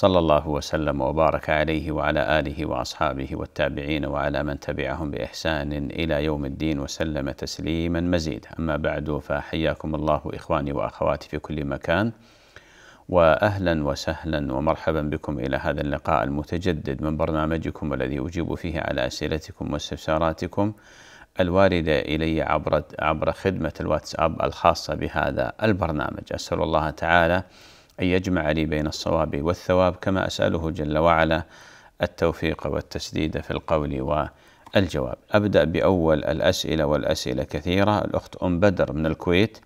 صلى الله وسلم وبارك عليه وعلى اله واصحابه والتابعين وعلى من تبعهم باحسان الى يوم الدين وسلم تسليما مزيدا اما بعد فحياكم الله اخواني واخواتي في كل مكان واهلا وسهلا ومرحبا بكم الى هذا اللقاء المتجدد من برنامجكم الذي اجيب فيه على اسئلتكم واستفساراتكم الوارده الي عبر عبر خدمه الواتساب الخاصه بهذا البرنامج اسال الله تعالى أن يجمع لي بين الصواب والثواب كما أسأله جل وعلا التوفيق والتسديد في القول والجواب أبدأ بأول الأسئلة والأسئلة كثيرة الأخت أم بدر من الكويت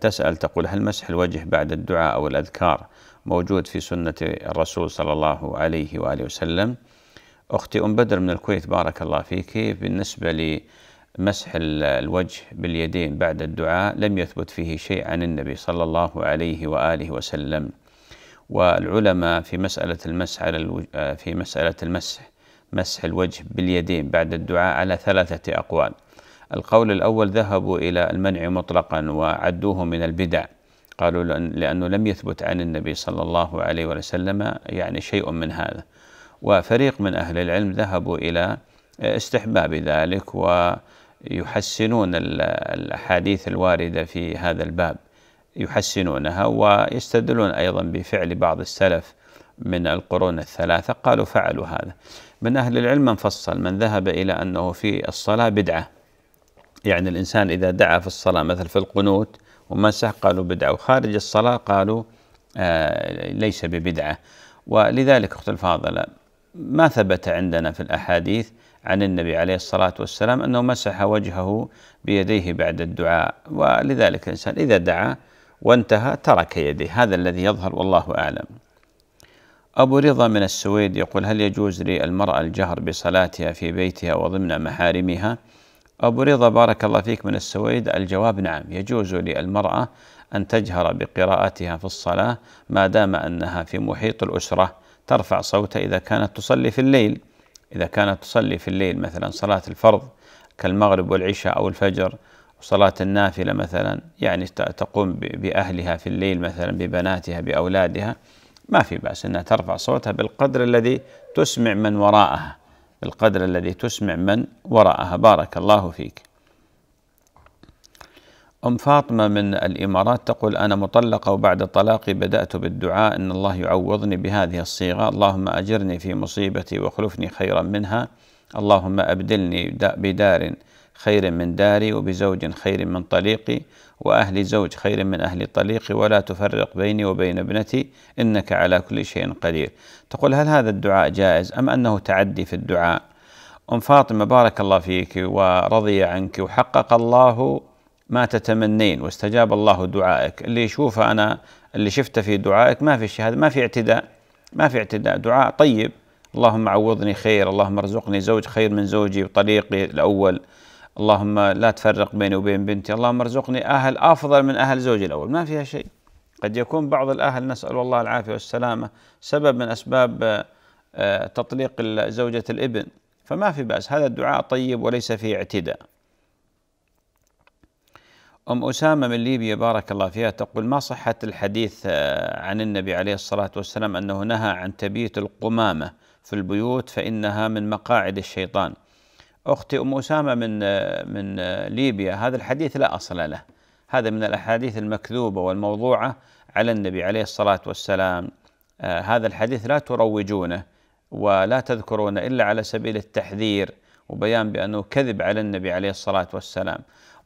تسأل تقول هل مسح الوجه بعد الدعاء أو الأذكار موجود في سنة الرسول صلى الله عليه وآله وسلم أختي أم بدر من الكويت بارك الله فيك بالنسبة مسح الوجه باليدين بعد الدعاء لم يثبت فيه شيء عن النبي صلى الله عليه واله وسلم والعلماء في مسألة المسح على آه، في مسألة المسح مسح الوجه باليدين بعد الدعاء على ثلاثة أقوال القول الأول ذهبوا إلى المنع مطلقا وعدوه من البدع قالوا لأنه لم يثبت عن النبي صلى الله عليه وسلم يعني شيء من هذا وفريق من أهل العلم ذهبوا إلى استحباب ذلك و يحسنون الاحاديث الوارده في هذا الباب يحسنونها ويستدلون ايضا بفعل بعض السلف من القرون الثلاثه قالوا فعلوا هذا من اهل العلم من فصل من ذهب الى انه في الصلاه بدعه يعني الانسان اذا دعا في الصلاه مثل في القنوت ومسح قالوا بدعه وخارج الصلاه قالوا آه ليس ببدعه ولذلك اخت الفاضله ما ثبت عندنا في الاحاديث عن النبي عليه الصلاة والسلام أنه مسح وجهه بيديه بعد الدعاء ولذلك الإنسان إذا دعا وانتهى ترك يديه هذا الذي يظهر والله أعلم أبو رضا من السويد يقول هل يجوز للمرأة الجهر بصلاتها في بيتها وضمن محارمها أبو رضا بارك الله فيك من السويد الجواب نعم يجوز للمرأة أن تجهر بقراءتها في الصلاة ما دام أنها في محيط الأسرة ترفع صوتها إذا كانت تصلي في الليل إذا كانت تصلي في الليل مثلا صلاة الفرض كالمغرب والعشاء أو الفجر وصلاة النافلة مثلا يعني تقوم بأهلها في الليل مثلا ببناتها بأولادها ما في بأس أنها ترفع صوتها بالقدر الذي تسمع من وراءها بالقدر الذي تسمع من وراءها بارك الله فيك أم فاطمة من الإمارات تقول أنا مطلقة وبعد طلاقي بدأت بالدعاء أن الله يعوضني بهذه الصيغة اللهم أجرني في مصيبتي واخلفني خيرا منها اللهم أبدلني بدار خير من داري وبزوج خير من طليقي وأهل زوج خير من أهل طليقي ولا تفرق بيني وبين ابنتي إنك على كل شيء قدير تقول هل هذا الدعاء جائز أم أنه تعدي في الدعاء أم فاطمة بارك الله فيك ورضي عنك وحقق الله ما تتمنين واستجاب الله دعائك اللي يشوفه أنا اللي شفته في دعائك ما في شيء هذا ما في اعتداء ما في اعتداء دعاء طيب اللهم عوضني خير اللهم ارزقني زوج خير من زوجي وطليقي الأول اللهم لا تفرق بيني وبين بنتي اللهم ارزقني أهل أفضل من أهل زوجي الأول ما فيها شيء قد يكون بعض الأهل نسأل الله العافية والسلامة سبب من أسباب آه، تطليق زوجة الابن فما في بأس هذا الدعاء طيب وليس فيه اعتداء أم أسامة من ليبيا بارك الله فيها تقول ما صحة الحديث آه، عن النبي عليه الصلاة والسلام أنه نهى عن تبيت القمامة في البيوت فإنها من مقاعد الشيطان أختي أم أسامة من آه، من آه، ليبيا هذا الحديث لا أصل له هذا من الأحاديث المكذوبة والموضوعة على النبي عليه الصلاة والسلام هذا الحديث لا تروجونه ولا تذكرونه إلا على سبيل التحذير وبيان بأنه كذب على النبي عليه الصلاة والسلام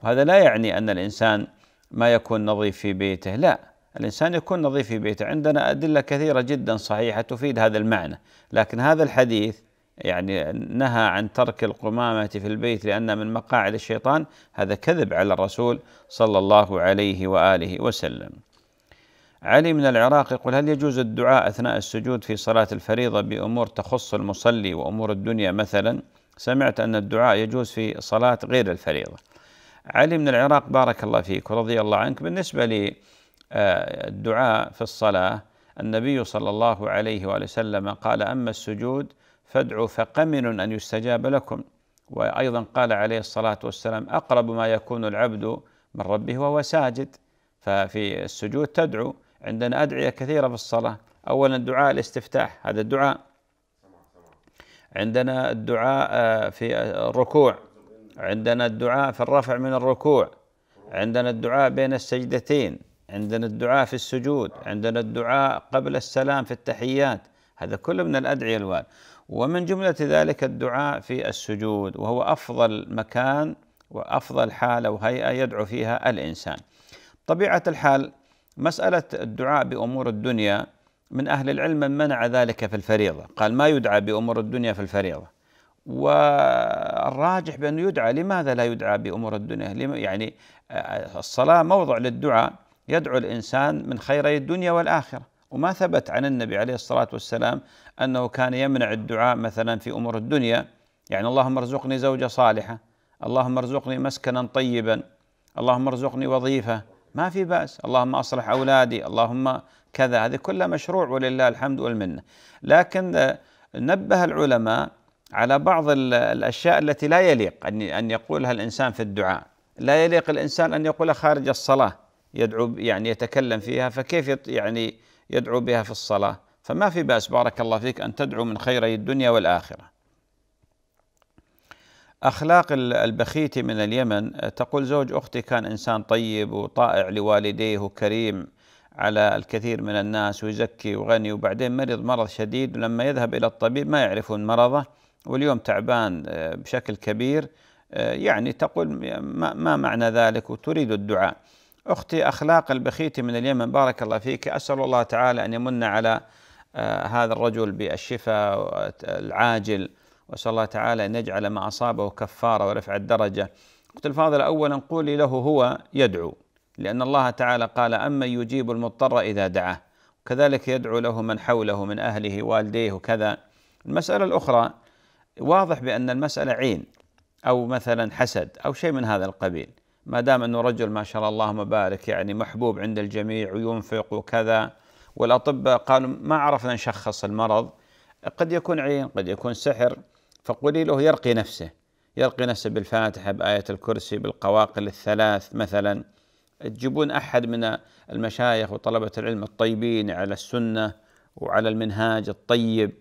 وهذا لا يعني أن الإنسان ما يكون نظيف في بيته لا الإنسان يكون نظيف في بيته عندنا أدلة كثيرة جدا صحيحة تفيد هذا المعنى لكن هذا الحديث يعني نهى عن ترك القمامة في البيت لأن من مقاعد الشيطان هذا كذب على الرسول صلى الله عليه وآله وسلم علي من العراق يقول هل يجوز الدعاء أثناء السجود في صلاة الفريضة بأمور تخص المصلي وأمور الدنيا مثلا سمعت أن الدعاء يجوز في صلاة غير الفريضة علي من العراق بارك الله فيك ورضي الله عنك بالنسبة للدعاء آه، في الصلاة النبي صلى الله عليه وآله وسلم قال أما السجود فادعوا فقمن أن يستجاب لكم وأيضا قال عليه الصلاة والسلام أقرب ما يكون العبد من ربه وهو ساجد ففي السجود تدعو عندنا أدعية كثيرة في الصلاة أولا دعاء الاستفتاح هذا الدعاء عندنا الدعاء آه، في الركوع عندنا الدعاء في الرفع من الركوع عندنا الدعاء بين السجدتين عندنا الدعاء في السجود عندنا الدعاء قبل السلام في التحيات هذا كله من الأدعية الوارد ومن جملة ذلك الدعاء في السجود وهو أفضل مكان وأفضل حالة وهيئة يدعو فيها الإنسان طبيعة الحال مسألة الدعاء بأمور الدنيا من أهل العلم من منع ذلك في الفريضة قال ما يدعى بأمور الدنيا في الفريضة والراجح بأنه يدعى لماذا لا يدعى بأمور الدنيا يعني آه، الصلاة موضع للدعاء يدعو الإنسان من خيري الدنيا والآخرة وما ثبت عن النبي عليه الصلاة والسلام أنه كان يمنع الدعاء مثلا في أمور الدنيا يعني اللهم ارزقني زوجة صالحة اللهم ارزقني مسكنا طيبا اللهم ارزقني وظيفة ما في بأس اللهم أصلح أولادي اللهم كذا هذه كلها مشروع ولله الحمد والمنة لكن آه، نبه العلماء على بعض الأشياء التي لا يليق أن أن يقولها الإنسان في الدعاء لا يليق الإنسان أن يقولها خارج الصلاة يدعو يعني يتكلم فيها فكيف يعني يدعو بها في الصلاة فما في بأس بارك الله فيك أن تدعو من خيري الدنيا والآخرة أخلاق البخيتي من اليمن تقول زوج أختي كان إنسان طيب وطائع لوالديه وكريم على الكثير من الناس ويزكي وغني وبعدين مرض مرض شديد ولما يذهب إلى الطبيب ما يعرفون مرضه واليوم تعبان آه، بشكل كبير آه، يعني تقول ما معنى ذلك وتريد الدعاء أختي أخلاق البخيتي من اليمن بارك الله فيك أسأل الله تعالى أن يمن على آه، هذا الرجل بالشفاء العاجل وأسأل الله تعالى أن يجعل ما أصابه كفارة ورفع الدرجة أختي الفاضلة أولا قولي له هو يدعو لأن الله تعالى قال أمن يجيب المضطر إذا دعاه كذلك يدعو له من حوله من أهله والديه وكذا المسألة الأخرى واضح بأن المسألة عين أو مثلا حسد أو شيء من هذا القبيل ما دام أنه رجل ما شاء الله اللهم بارك يعني محبوب عند الجميع وينفق وكذا والأطباء قالوا ما عرفنا نشخص المرض قد يكون عين قد يكون سحر فقولي له يرقي نفسه يرقي نفسه بالفاتحة بآية الكرسي بالقواقل الثلاث مثلا تجيبون أحد من المشايخ وطلبة العلم الطيبين على السنة وعلى المنهاج الطيب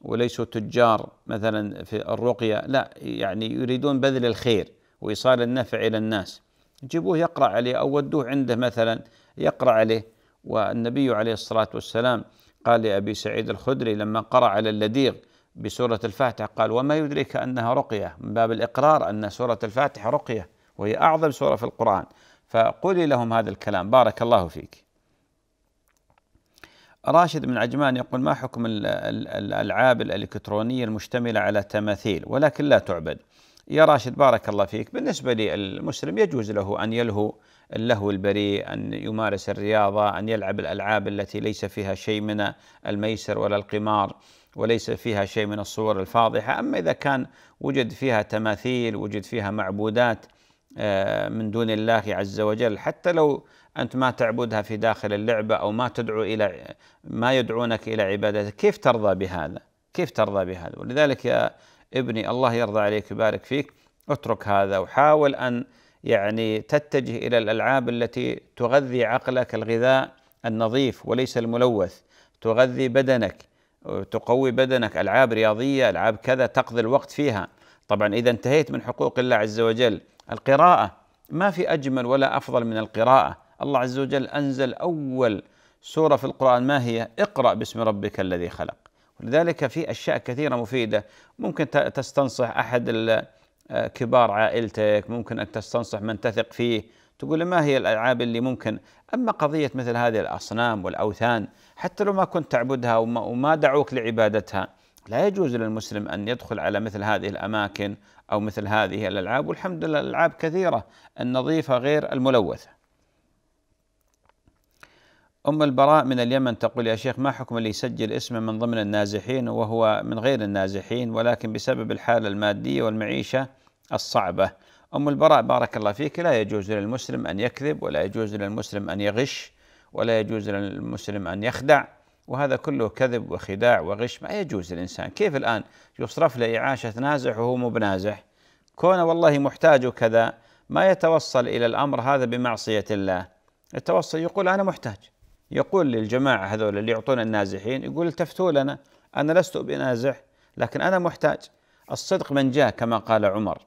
وليسوا تجار مثلا في الرقية لا يعني يريدون بذل الخير وإيصال النفع إلى الناس جيبوه يقرأ عليه أو ودوه عنده مثلا يقرأ عليه والنبي عليه الصلاة والسلام قال لأبي سعيد الخدري لما قرأ على اللديغ بسورة الفاتحة قال وما يدرك أنها رقية من باب الإقرار أن سورة الفاتحة رقية وهي أعظم سورة في القرآن فقولي لهم هذا الكلام بارك الله فيك راشد بن عجمان يقول ما حكم الألعاب الإلكترونية المشتملة على تماثيل ولكن لا تعبد يا راشد بارك الله فيك بالنسبة للمسلم يجوز له أن يلهو اللهو البريء أن يمارس الرياضة أن يلعب الألعاب التي ليس فيها شيء من الميسر ولا القمار وليس فيها شيء من الصور الفاضحة أما إذا كان وجد فيها تماثيل وجد فيها معبودات آه، من دون الله عز وجل حتى لو أنت ما تعبدها في داخل اللعبة أو ما تدعو إلى ما يدعونك إلى عبادته كيف ترضى بهذا كيف ترضى بهذا ولذلك يا ابني الله يرضى عليك ويبارك فيك اترك هذا وحاول أن يعني تتجه إلى الألعاب التي تغذي عقلك الغذاء النظيف وليس الملوث تغذي بدنك تقوي بدنك ألعاب رياضية ألعاب كذا تقضي الوقت فيها طبعا إذا انتهيت من حقوق الله عز وجل القراءة ما في أجمل ولا أفضل من القراءة الله عز وجل أنزل أول سورة في القرآن ما هي؟ اقرأ باسم ربك الذي خلق ولذلك في أشياء كثيرة مفيدة ممكن تستنصح أحد آه، كبار عائلتك ممكن أن تستنصح من تثق فيه تقول ما هي الألعاب اللي ممكن أما قضية مثل هذه الأصنام والأوثان حتى لو ما كنت تعبدها وما, وما دعوك لعبادتها لا يجوز للمسلم أن يدخل على مثل هذه الأماكن أو مثل هذه الألعاب والحمد لله الألعاب كثيرة النظيفة غير الملوثة أم البراء من اليمن تقول يا شيخ ما حكم اللي يسجل اسمه من ضمن النازحين وهو من غير النازحين ولكن بسبب الحالة المادية والمعيشة الصعبة أم البراء بارك الله فيك لا يجوز للمسلم أن يكذب ولا يجوز للمسلم أن يغش ولا يجوز للمسلم أن يخدع وهذا كله كذب وخداع وغش ما يجوز للإنسان كيف الآن يصرف له إعاشة نازح وهو مو بنازح كونه والله محتاج وكذا ما يتوصل إلى الأمر هذا بمعصية الله التوصل يقول أنا محتاج يقول للجماعة هذول اللي يعطون النازحين يقول التفتوا لنا أنا لست بنازح لكن أنا محتاج الصدق من جاه كما قال عمر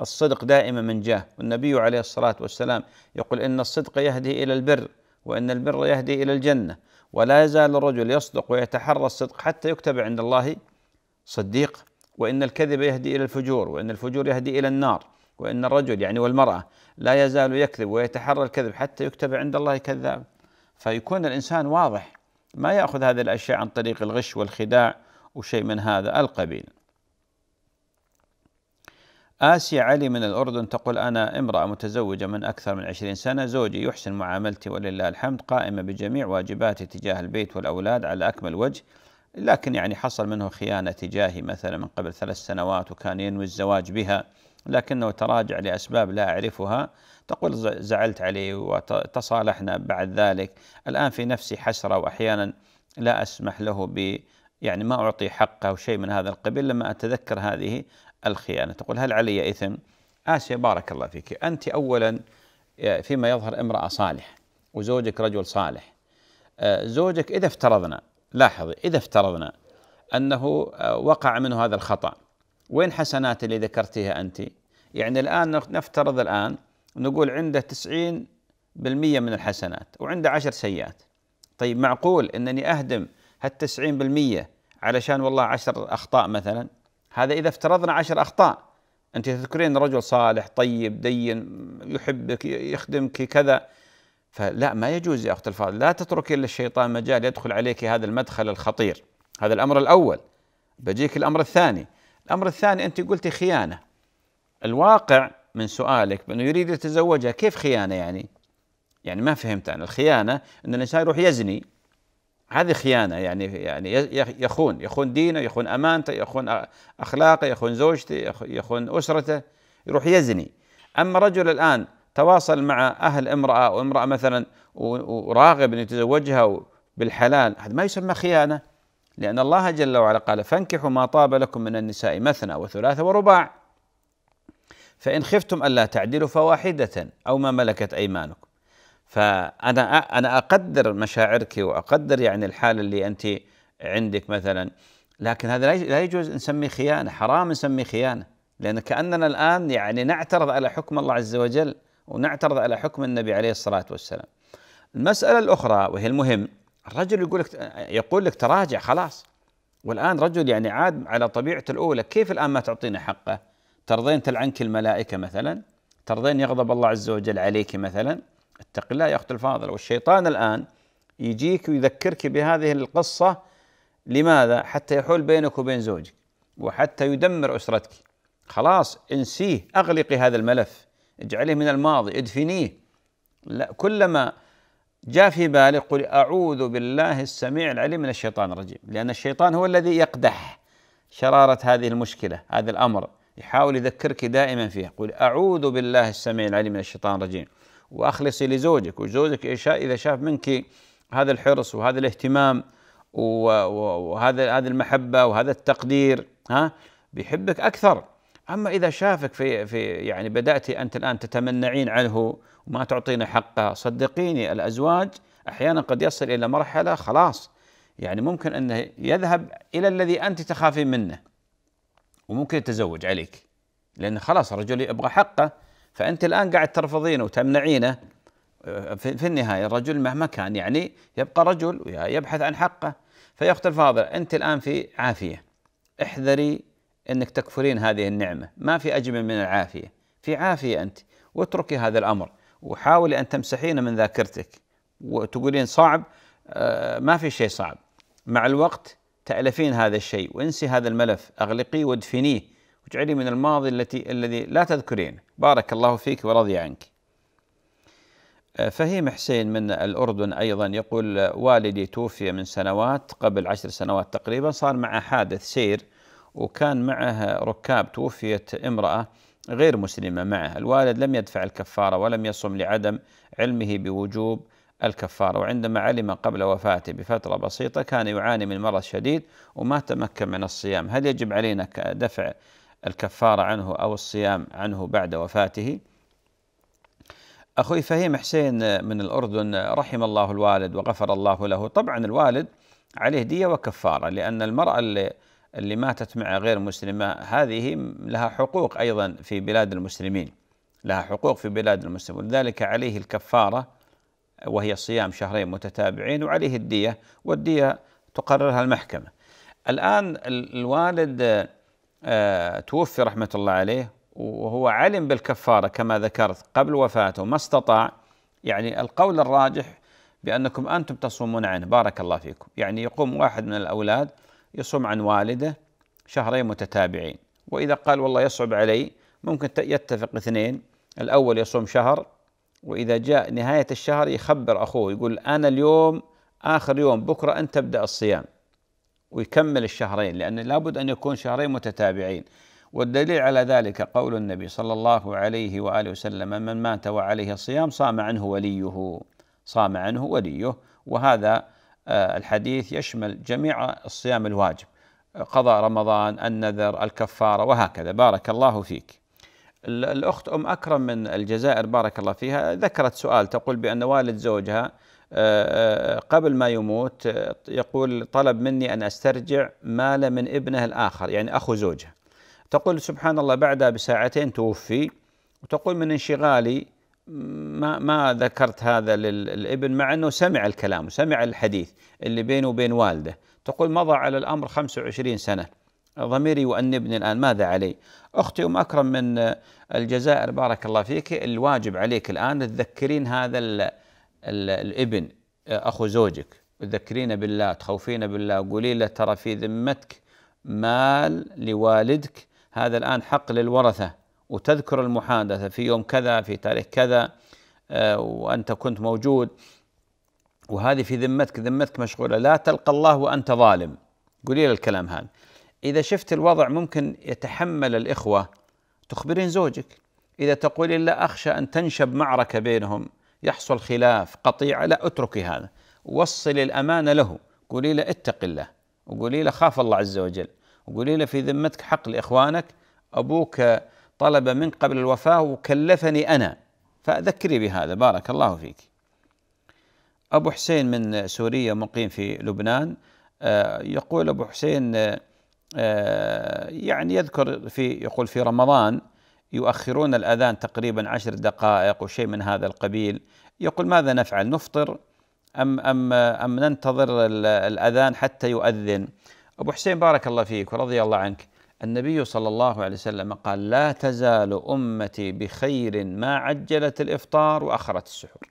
الصدق دائما من جاه والنبي عليه الصلاة والسلام يقول إن الصدق يهدي إلى البر وإن البر يهدي إلى الجنة ولا يزال الرجل يصدق ويتحرى الصدق حتى يكتب عند الله صديق وإن الكذب يهدي إلى الفجور وإن الفجور يهدي إلى النار وإن الرجل يعني والمرأة لا يزال يكذب ويتحرى الكذب حتى يكتب عند الله كذاب فيكون الانسان واضح ما ياخذ هذه الاشياء عن طريق الغش والخداع وشيء من هذا القبيل. آسيا علي من الأردن تقول أنا امرأة متزوجة من أكثر من عشرين سنة زوجي يحسن معاملتي ولله الحمد قائمة بجميع واجباتي تجاه البيت والأولاد على أكمل وجه لكن يعني حصل منه خيانة تجاهي مثلا من قبل ثلاث سنوات وكان ينوي الزواج بها لكنه تراجع لأسباب لا أعرفها تقول زعلت عليه وتصالحنا بعد ذلك الآن في نفسي حسرة وأحيانا لا أسمح له ب يعني ما أعطي حقه أو شيء من هذا القبيل لما أتذكر هذه الخيانة تقول هل علي إثم آسيا بارك الله فيك أنت أولا آه، فيما يظهر امرأة صالحة وزوجك رجل صالح آه، زوجك إذا افترضنا لاحظي إذا افترضنا أنه آه، وقع منه هذا الخطأ وين حسناته اللي ذكرتيها أنت يعني الآن نفترض الآن نقول عنده 90% من الحسنات وعنده عشر سيئات طيب معقول أنني أهدم هالتسعين بالمية علشان والله عشر أخطاء مثلا هذا إذا افترضنا عشر أخطاء أنت تذكرين رجل صالح طيب دين يحبك يخدمك كذا فلا ما يجوز يا أخت الفاضل لا تتركي للشيطان مجال يدخل عليك هذا المدخل الخطير هذا الأمر الأول بجيك الأمر الثاني الأمر الثاني أنت قلتي خيانة الواقع من سؤالك بأنه يريد يتزوجها كيف خيانة يعني يعني ما فهمت أنا الخيانة أن الإنسان يروح يزني هذه خيانة يعني يعني يخون يخون دينه يخون أمانته يخون أخلاقه يخون زوجته يخون أسرته يروح يزني أما رجل الآن تواصل مع أهل امرأة أو امرأة مثلا وراغب أن يتزوجها بالحلال هذا ما يسمى خيانة لأن الله جل وعلا قال فانكحوا ما طاب لكم من النساء مثنى وثلاثة ورباع فإن خفتم ألا تعدلوا فواحدة أو ما ملكت أيمانكم فأنا أنا أقدر مشاعرك وأقدر يعني الحالة اللي أنت عندك مثلا لكن هذا لا يجوز نسميه خيانة حرام نسميه خيانة لأن كأننا الآن يعني نعترض على حكم الله عز وجل ونعترض على حكم النبي عليه الصلاة والسلام المسألة الأخرى وهي المهم الرجل يقول لك يقول لك تراجع خلاص والآن رجل يعني عاد على طبيعته الأولى كيف الآن ما تعطينا حقه ترضين تلعنك الملائكة مثلا ترضين يغضب الله عز وجل عليك مثلا اتق الله يا أخت الفاضل والشيطان الآن يجيك ويذكرك بهذه القصة لماذا؟ حتى يحول بينك وبين زوجك وحتى يدمر أسرتك خلاص انسيه أغلقي هذا الملف اجعله من الماضي ادفنيه لا كلما جاء في بالك قل أعوذ بالله السميع العليم من الشيطان الرجيم لأن الشيطان هو الذي يقدح شرارة هذه المشكلة هذا الأمر يحاول يذكرك دائما فيها قل أعوذ بالله السميع العليم من الشيطان الرجيم وأخلصي لزوجك وزوجك إذا شاف منك هذا الحرص وهذا الاهتمام وهذا هذه المحبة وهذا التقدير ها بيحبك أكثر أما إذا شافك في في يعني بدأت أنت الآن تتمنعين عنه وما تعطينا حقه صدقيني الأزواج أحيانا قد يصل إلى مرحلة خلاص يعني ممكن أنه يذهب إلى الذي أنت تخافين منه وممكن يتزوج عليك لأن خلاص الرجل يبغى حقه فأنت الآن قاعد ترفضينه وتمنعينه آه، في النهاية الرجل مهما كان يعني يبقى رجل ويبحث عن حقه فيا أخت الفاضل أنت الآن في عافية احذري أنك تكفرين هذه النعمة ما في أجمل من العافية في عافية أنت واتركي هذا الأمر وحاولي أن تمسحينه من ذاكرتك وتقولين صعب آه، ما في شيء صعب مع الوقت تألفين هذا الشيء وانسي هذا الملف أغلقيه وادفنيه واجعلي من الماضي التي الذي لا تذكرينه بارك الله فيك ورضي عنك آه، فهيم حسين من الأردن أيضا يقول آه، والدي توفي من سنوات قبل عشر سنوات تقريبا صار معه حادث سير وكان معه ركاب توفيت امرأة غير مسلمة معه الوالد لم يدفع الكفارة ولم يصم لعدم علمه بوجوب الكفارة وعندما علم قبل وفاته بفترة بسيطة كان يعاني من مرض شديد وما تمكن من الصيام هل يجب علينا دفع الكفارة عنه أو الصيام عنه بعد وفاته أخوي فهيم حسين من الأردن رحم الله الوالد وغفر الله له طبعا الوالد عليه دية وكفارة لأن المرأة اللي اللي ماتت مع غير مسلمة هذه لها حقوق أيضا في بلاد المسلمين لها حقوق في بلاد المسلمين ولذلك عليه الكفارة وهي صيام شهرين متتابعين وعليه الدية والدية تقررها المحكمة الآن الوالد آه، توفي رحمة الله عليه وهو علم بالكفارة كما ذكرت قبل وفاته ما استطاع يعني القول الراجح بأنكم أنتم تصومون عنه بارك الله فيكم يعني يقوم واحد من الأولاد يصوم عن والده شهرين متتابعين وإذا قال والله يصعب علي ممكن يتفق اثنين الأول يصوم شهر وإذا جاء نهاية الشهر يخبر أخوه يقول أنا اليوم آخر يوم بكرة أنت تبدأ الصيام ويكمل الشهرين لأن لابد أن يكون شهرين متتابعين والدليل على ذلك قول النبي صلى الله عليه وآله وسلم من مات وعليه الصيام صام عنه وليه صام عنه وليه وهذا آه، الحديث يشمل جميع الصيام الواجب قضاء رمضان النذر الكفارة وهكذا بارك الله فيك الأخت أم أكرم من الجزائر بارك الله فيها ذكرت سؤال تقول بأن والد زوجها آه، آه، قبل ما يموت آه، يقول طلب مني أن أسترجع مال من ابنه الآخر يعني أخو زوجها تقول سبحان الله بعدها بساعتين توفي وتقول من انشغالي ما ما ذكرت هذا للابن مع انه سمع الكلام وسمع الحديث اللي بينه وبين والده تقول مضى على الامر 25 سنه ضميري يؤنبني الآن ماذا علي أختي أم أكرم من الجزائر بارك الله فيك الواجب عليك الآن تذكرين هذا الـ الـ الابن أخو زوجك تذكرين بالله تخوفين بالله قولي له ترى في ذمتك مال لوالدك هذا الآن حق للورثة وتذكر المحادثة في يوم كذا في تاريخ كذا آه، وأنت كنت موجود وهذه في ذمتك ذمتك مشغولة لا تلقى الله وأنت ظالم قولي له الكلام هذا إذا شفت الوضع ممكن يتحمل الإخوة تخبرين زوجك إذا تقولين لا أخشى أن تنشب معركة بينهم يحصل خلاف قطيعة لا اتركي هذا وصلي الأمانة له قولي له اتق الله وقولي له خاف الله عز وجل وقولي له في ذمتك حق لإخوانك أبوك طلب من قبل الوفاة وكلفني أنا فأذكري بهذا بارك الله فيك أبو حسين من سوريا مقيم في لبنان آه، يقول أبو حسين آه، آه، يعني يذكر في يقول في رمضان يؤخرون الأذان تقريبا عشر دقائق وشيء من هذا القبيل يقول ماذا نفعل نفطر أم, أم, أم ننتظر الأذان حتى يؤذن أبو حسين بارك الله فيك ورضي الله عنك النبي صلى الله عليه وسلم قال لا تزال أمتي بخير ما عجلت الإفطار وأخرت السحور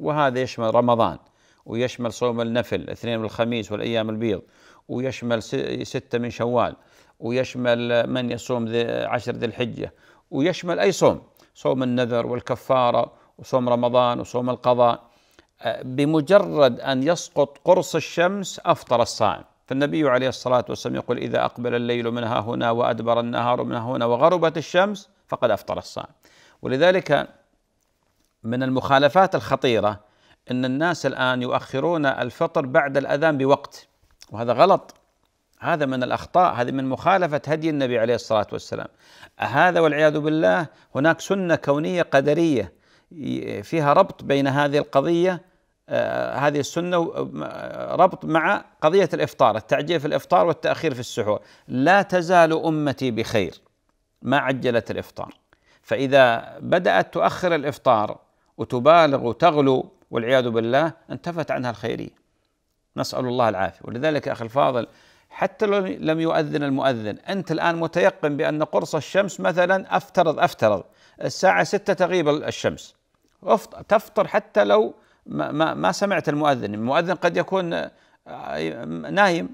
وهذا يشمل رمضان ويشمل صوم النفل الاثنين والخميس والأيام البيض ويشمل ستة من شوال ويشمل من يصوم ذي عشر ذي الحجة ويشمل أي صوم صوم النذر والكفارة وصوم رمضان وصوم القضاء بمجرد أن يسقط قرص الشمس أفطر الصائم فالنبي عليه الصلاة والسلام يقول إذا أقبل الليل منها هنا وأدبر النهار منها هنا وغربت الشمس فقد أفطر الصائم ولذلك من المخالفات الخطيرة أن الناس الآن يؤخرون الفطر بعد الأذان بوقت وهذا غلط هذا من الاخطاء هذه من مخالفه هدي النبي عليه الصلاه والسلام هذا والعياذ بالله هناك سنه كونيه قدريه فيها ربط بين هذه القضيه آه، هذه السنه آه، ربط مع قضيه الافطار التعجيل في الافطار والتاخير في السحور لا تزال امتي بخير ما عجلت الافطار فاذا بدات تؤخر الافطار وتبالغ وتغلو والعياذ بالله انتفت عنها الخيريه نسأل الله العافية ولذلك أخي الفاضل حتى لو لم يؤذن المؤذن أنت الآن متيقن بأن قرص الشمس مثلا أفترض أفترض الساعة ستة تغيب الشمس تفطر حتى لو ما, ما, ما سمعت المؤذن المؤذن قد يكون آه، نايم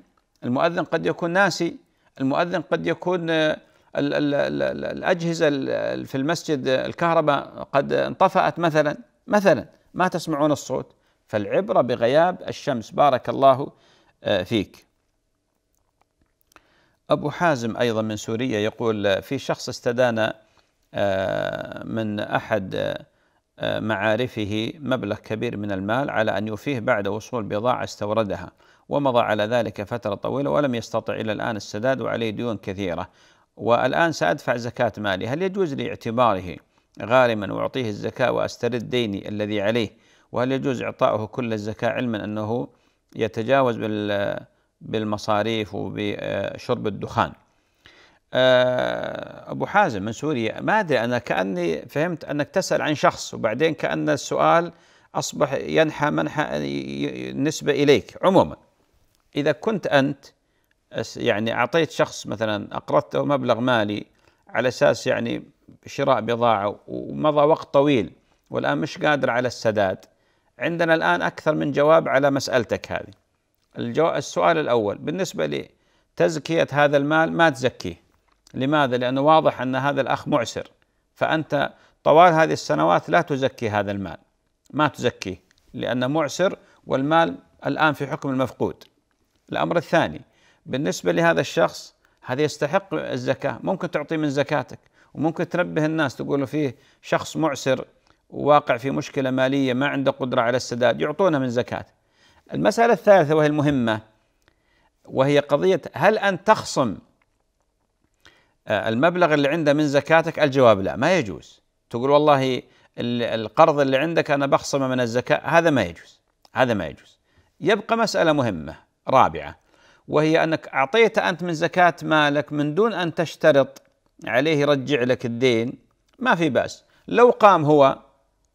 المؤذن قد يكون ناسي المؤذن قد يكون آه، الأجهزة في المسجد الكهرباء قد انطفأت مثلا مثلا ما تسمعون الصوت فالعبرة بغياب الشمس بارك الله آه، فيك أبو حازم أيضا من سوريا يقول آه، في شخص استدان آه، من أحد معارفه مبلغ كبير من المال على أن يوفيه بعد وصول بضاعة استوردها ومضى على ذلك فترة طويلة ولم يستطع إلى الآن السداد وعليه ديون كثيرة والآن سأدفع زكاة مالي هل يجوز لي اعتباره غارما وأعطيه الزكاة وأسترد ديني الذي عليه وهل يجوز إعطاؤه كل الزكاة علما أنه يتجاوز بالمصاريف وبشرب الدخان آه، أبو حازم من سوريا ما أدري أنا كأني فهمت أنك تسأل عن شخص وبعدين كأن السؤال أصبح ينحى منحى نسبة إليك عموما إذا كنت أنت يعني أعطيت شخص مثلا أقرضته مبلغ مالي على أساس يعني شراء بضاعة ومضى وقت طويل والآن مش قادر على السداد عندنا الآن أكثر من جواب على مسألتك هذه الجو... السؤال الأول بالنسبة لتزكية هذا المال ما تزكيه لماذا؟ لأنه واضح أن هذا الأخ معسر فأنت طوال هذه السنوات لا تزكي هذا المال ما تزكيه لأنه معسر والمال الآن في حكم المفقود الأمر الثاني بالنسبة لهذا الشخص هذا يستحق الزكاة ممكن تعطيه من زكاتك وممكن تنبه الناس تقول فيه شخص معسر وواقع في مشكلة مالية ما عنده قدرة على السداد يعطونه من زكاة المسألة الثالثة وهي المهمة وهي قضية هل أن تخصم آه، المبلغ اللي عنده من زكاتك الجواب لا ما يجوز تقول والله القرض اللي عندك أنا بخصمه من الزكاة هذا ما يجوز هذا ما يجوز يبقى مسألة مهمة رابعة وهي أنك أعطيت أنت من زكاة مالك من دون أن تشترط عليه يرجع لك الدين ما في بأس لو قام هو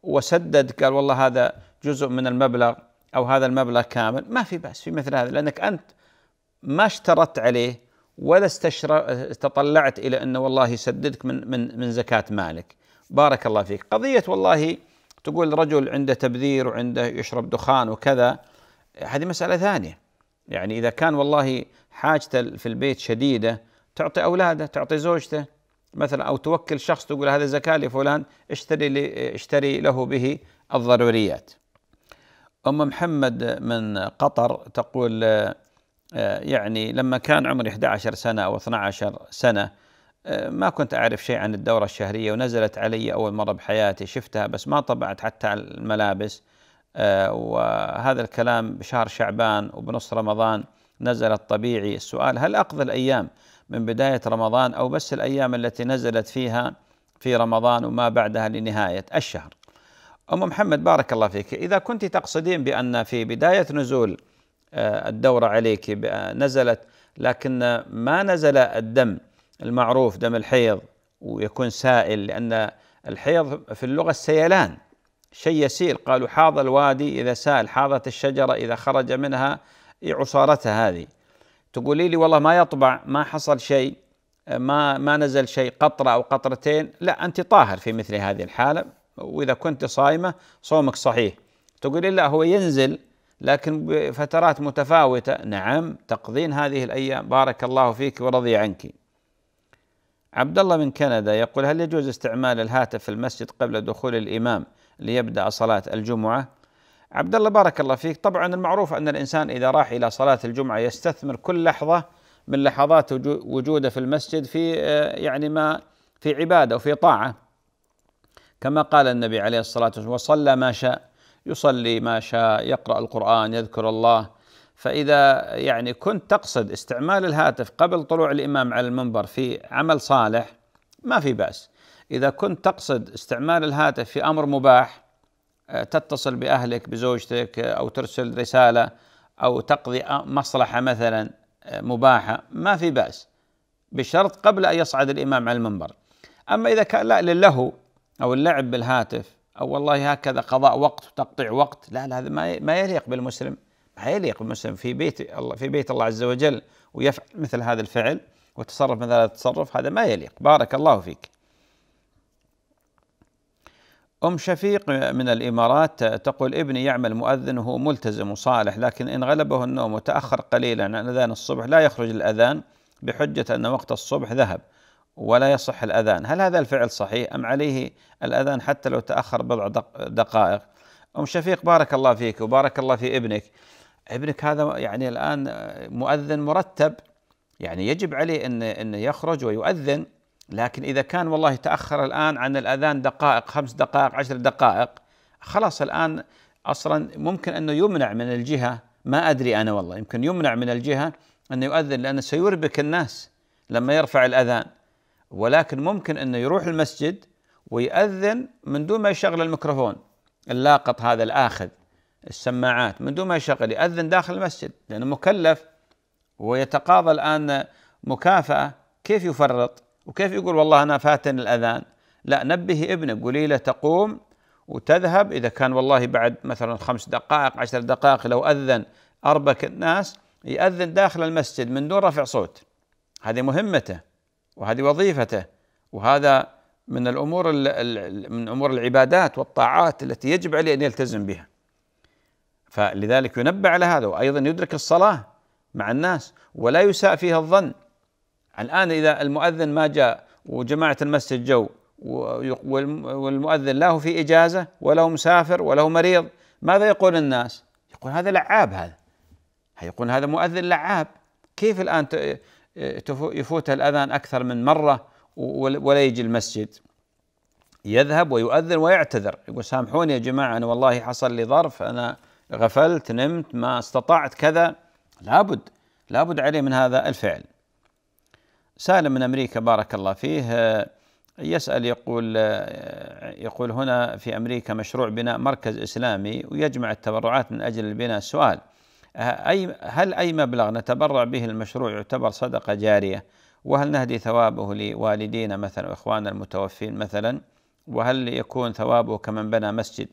وسدد قال والله هذا جزء من المبلغ او هذا المبلغ كامل ما في باس في مثل هذا لانك انت ما اشترطت عليه ولا استشر... تطلعت الى انه والله يسددك من من من زكاه مالك بارك الله فيك قضيه والله تقول رجل عنده تبذير وعنده يشرب دخان وكذا هذه مساله ثانيه يعني اذا كان والله حاجته في البيت شديده تعطي اولاده تعطي زوجته مثلا او توكل شخص تقول هذا زكاه لفلان اشتري لي اشتري له به الضروريات. ام محمد من قطر تقول آه، يعني لما كان عمري 11 سنه او 12 سنه آه، ما كنت اعرف شيء عن الدوره الشهريه ونزلت علي اول مره بحياتي شفتها بس ما طبعت حتى الملابس آه، وهذا الكلام بشهر شعبان وبنص رمضان نزلت طبيعي السؤال هل اقضي الايام من بداية رمضان أو بس الأيام التي نزلت فيها في رمضان وما بعدها لنهاية الشهر أم محمد بارك الله فيك إذا كنت تقصدين بأن في بداية نزول آه، الدورة عليك نزلت لكن ما نزل الدم المعروف دم الحيض ويكون سائل لأن الحيض في اللغة السيلان شيء يسير قالوا حاض الوادي إذا سال حاضت الشجرة إذا خرج منها إيه عصارتها هذه تقولي لي والله ما يطبع ما حصل شيء ما ما نزل شيء قطره او قطرتين لا انت طاهر في مثل هذه الحاله واذا كنت صائمه صومك صحيح تقولي لا هو ينزل لكن بفترات متفاوته نعم تقضين هذه الايام بارك الله فيك ورضي عنك عبد الله من كندا يقول هل يجوز استعمال الهاتف في المسجد قبل دخول الامام ليبدا صلاه الجمعه عبد الله بارك الله فيك طبعا المعروف ان الانسان اذا راح الى صلاه الجمعه يستثمر كل لحظه من لحظات وجوده في المسجد في آه، يعني ما في عباده وفي طاعه كما قال النبي عليه الصلاه والسلام وصلى ما شاء يصلي ما شاء يقرا القران يذكر الله فاذا يعني كنت تقصد استعمال الهاتف قبل طلوع الامام على المنبر في عمل صالح ما في باس اذا كنت تقصد استعمال الهاتف في امر مباح تتصل باهلك بزوجتك او ترسل رساله او تقضي مصلحه مثلا مباحه ما في باس بشرط قبل ان يصعد الامام على المنبر اما اذا كان لا للهو او اللعب بالهاتف او والله هكذا قضاء وقت وتقطيع وقت لا لا هذا ما يليق بالمسلم ما يليق بالمسلم في بيت الله في بيت الله عز وجل ويفعل مثل هذا الفعل وتصرف مثل هذا التصرف هذا ما يليق بارك الله فيك أم شفيق من الإمارات تقول ابني يعمل مؤذن وهو ملتزم وصالح لكن إن غلبه النوم وتأخر قليلا عن أذان الصبح لا يخرج الأذان بحجة أن وقت الصبح ذهب ولا يصح الأذان هل هذا الفعل صحيح أم عليه الأذان حتى لو تأخر بضع دقائق أم شفيق بارك الله فيك وبارك الله في ابنك ابنك هذا يعني الآن مؤذن مرتب يعني يجب عليه أن أن يخرج ويؤذن لكن إذا كان والله تأخر الآن عن الأذان دقائق خمس دقائق عشر دقائق خلاص الآن أصلا ممكن أنه يمنع من الجهة ما أدري أنا والله يمكن يمنع من الجهة أنه يؤذن لأنه سيربك الناس لما يرفع الأذان ولكن ممكن أنه يروح المسجد ويأذن من دون ما يشغل الميكروفون اللاقط هذا الآخذ السماعات من دون ما يشغل يأذن داخل المسجد لأنه مكلف ويتقاضى الآن مكافأة كيف يفرط وكيف يقول والله أنا فاتن الأذان لا نبه ابنك قولي له تقوم وتذهب إذا كان والله بعد مثلا خمس دقائق عشر دقائق لو أذن أربك الناس يأذن داخل المسجد من دون رفع صوت هذه مهمته وهذه وظيفته وهذا من الأمور من أمور العبادات والطاعات التي يجب عليه أن يلتزم بها فلذلك ينبه على هذا وأيضا يدرك الصلاة مع الناس ولا يساء فيها الظن الآن إذا المؤذن ما جاء وجماعة المسجد جو والمؤذن له في إجازة وله مسافر وله مريض ماذا يقول الناس يقول هذا لعاب هذا يقول هذا مؤذن لعاب كيف الآن يفوت الأذان أكثر من مرة ولا يجي المسجد يذهب ويؤذن ويعتذر يقول سامحوني يا جماعة أنا والله حصل لي ظرف أنا غفلت نمت ما استطعت كذا لابد لابد عليه من هذا الفعل سالم من امريكا بارك الله فيه آه، يسال يقول آه، يقول هنا في امريكا مشروع بناء مركز اسلامي ويجمع التبرعات من اجل البناء سؤال آه، اي هل اي مبلغ نتبرع به المشروع يعتبر صدقه جاريه وهل نهدي ثوابه لوالدينا مثلا واخواننا المتوفين مثلا وهل يكون ثوابه كمن بنى مسجد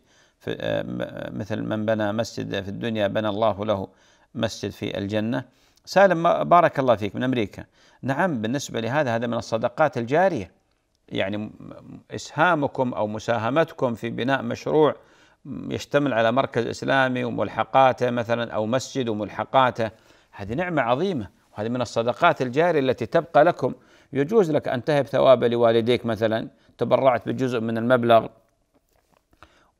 مثل من بنى مسجد في الدنيا بنى الله له مسجد في الجنه سالم بارك الله فيك من امريكا نعم بالنسبه لهذا هذا من الصدقات الجاريه يعني اسهامكم او مساهمتكم في بناء مشروع يشتمل على مركز اسلامي وملحقاته مثلا او مسجد وملحقاته هذه نعمه عظيمه وهذه من الصدقات الجاريه التي تبقى لكم يجوز لك ان تهب ثواب لوالديك مثلا تبرعت بجزء من المبلغ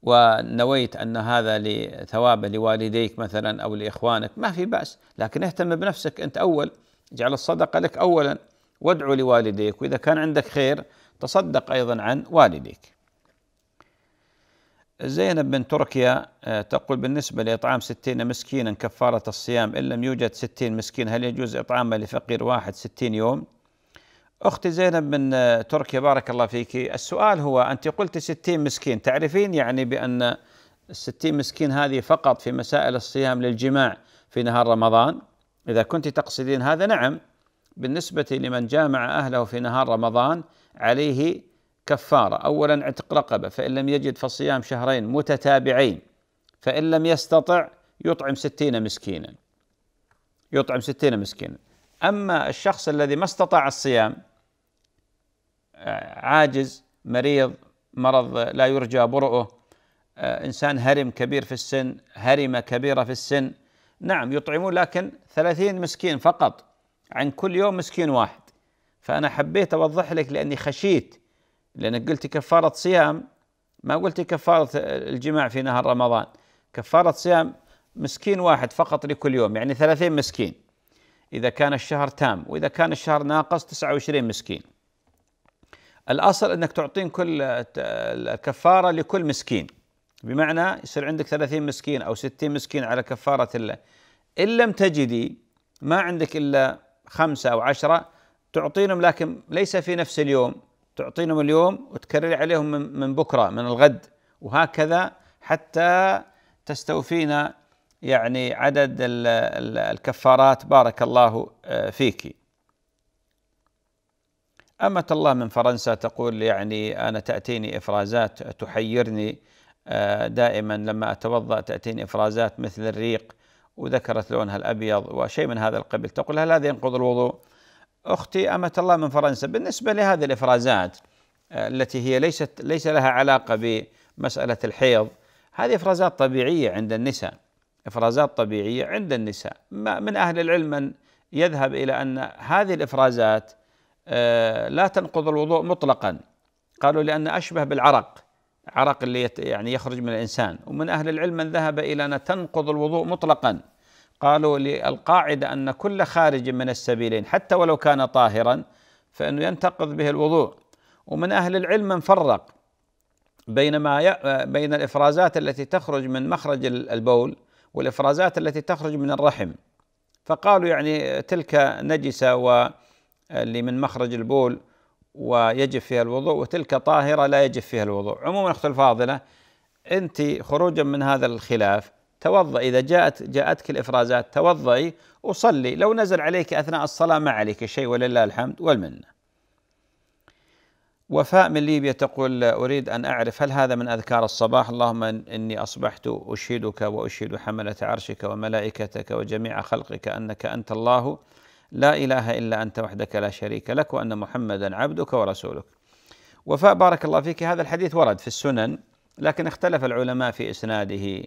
ونويت أن هذا لثوابه لوالديك مثلا أو لإخوانك ما في بأس لكن اهتم بنفسك أنت أول اجعل الصدقة لك أولا وادعو لوالديك وإذا كان عندك خير تصدق أيضا عن والديك زينب من تركيا آه، تقول بالنسبة لإطعام ستين مسكينا كفارة الصيام إن لم يوجد ستين مسكين هل يجوز إطعامه لفقير واحد ستين يوم؟ أختي زينب من آه، تركيا بارك الله فيك السؤال هو أنت قلت 60 مسكين تعرفين يعني بأن الستين مسكين هذه فقط في مسائل الصيام للجماع في نهار رمضان إذا كنت تقصدين هذا نعم بالنسبة لمن جامع أهله في نهار رمضان عليه كفارة أولا عتق رقبة فإن لم يجد فصيام شهرين متتابعين فإن لم يستطع يطعم ستين مسكينا يطعم ستين مسكينا أما الشخص الذي ما استطاع الصيام عاجز مريض مرض لا يرجى برؤه آه، إنسان هرم كبير في السن هرمة كبيرة في السن نعم يطعمون لكن ثلاثين مسكين فقط عن كل يوم مسكين واحد فأنا حبيت أوضح لك لأني خشيت لأنك قلت كفارة صيام ما قلت كفارة الجماع في نهار رمضان كفارة صيام مسكين واحد فقط لكل يوم يعني ثلاثين مسكين إذا كان الشهر تام وإذا كان الشهر ناقص 29 مسكين الاصل انك تعطين كل الكفاره لكل مسكين بمعنى يصير عندك 30 مسكين او 60 مسكين على كفاره الله ان لم تجدي ما عندك الا خمسه او عشره تعطينهم لكن ليس في نفس اليوم تعطينهم اليوم وتكرري عليهم من, من بكره من الغد وهكذا حتى تستوفين يعني عدد الكفارات بارك الله آه، فيك أمة الله من فرنسا تقول يعني أنا تأتيني إفرازات تحيرني آه، دائما لما أتوضأ تأتيني إفرازات مثل الريق وذكرت لونها الأبيض وشيء من هذا القبيل تقول هل هذا ينقض الوضوء؟ أختي أمة الله من فرنسا بالنسبة لهذه الإفرازات آه، التي هي ليست ليس لها علاقة بمسألة الحيض هذه إفرازات طبيعية عند النساء إفرازات طبيعية عند النساء من أهل العلم من يذهب إلى أن هذه الإفرازات آه، لا تنقض الوضوء مطلقا قالوا لأن أشبه بالعرق عرق اللي يعني يخرج من الإنسان ومن أهل العلم من ذهب إلى أن تنقض الوضوء مطلقا قالوا للقاعدة أن كل خارج من السبيلين حتى ولو كان طاهرا فإنه ينتقض به الوضوء ومن أهل العلم من فرق بين ما ي... بين الإفرازات التي تخرج من مخرج البول والإفرازات التي تخرج من الرحم فقالوا يعني تلك نجسة و اللي من مخرج البول ويجب فيها الوضوء وتلك طاهرة لا يجب فيها الوضوء عموما أخت الفاضلة أنت خروجا من هذا الخلاف توضئ إذا جاءت جاءتك الإفرازات توضئي وصلي لو نزل عليك أثناء الصلاة ما عليك شيء ولله الحمد والمنة وفاء من ليبيا تقول أريد أن أعرف هل هذا من أذكار الصباح اللهم إني أصبحت أشهدك وأشهد حملة عرشك وملائكتك وجميع خلقك أنك أنت الله لا إله إلا أنت وحدك لا شريك لك وأن محمدا عبدك ورسولك وفاء بارك الله فيك هذا الحديث ورد في السنن لكن اختلف العلماء في إسناده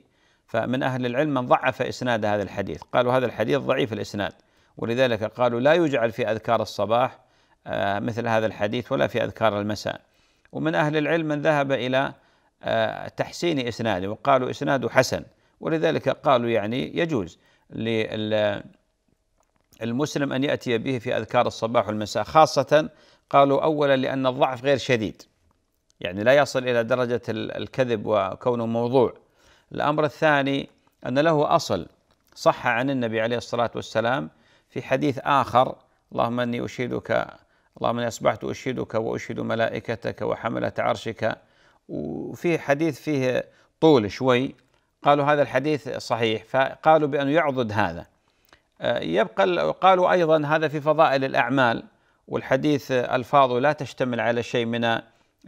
فمن أهل العلم من ضعف إسناد هذا الحديث قالوا هذا الحديث ضعيف الإسناد ولذلك قالوا لا يجعل في أذكار الصباح آه، مثل هذا الحديث ولا في أذكار المساء ومن أهل العلم من ذهب إلى آه، تحسين إسناده وقالوا إسناده حسن ولذلك قالوا يعني يجوز لل المسلم أن يأتي به في أذكار الصباح والمساء خاصة قالوا أولا لأن الضعف غير شديد يعني لا يصل إلى درجة الكذب وكونه موضوع الأمر الثاني أن له أصل صح عن النبي عليه الصلاة والسلام في حديث آخر اللهم إني أشهدك اللهم إني أصبحت أشهدك وأشهد ملائكتك وحملة عرشك وفي حديث فيه طول شوي قالوا هذا الحديث صحيح فقالوا بأنه يعضد هذا يبقى قالوا ايضا هذا في فضائل الاعمال والحديث الفاظه لا تشتمل على شيء من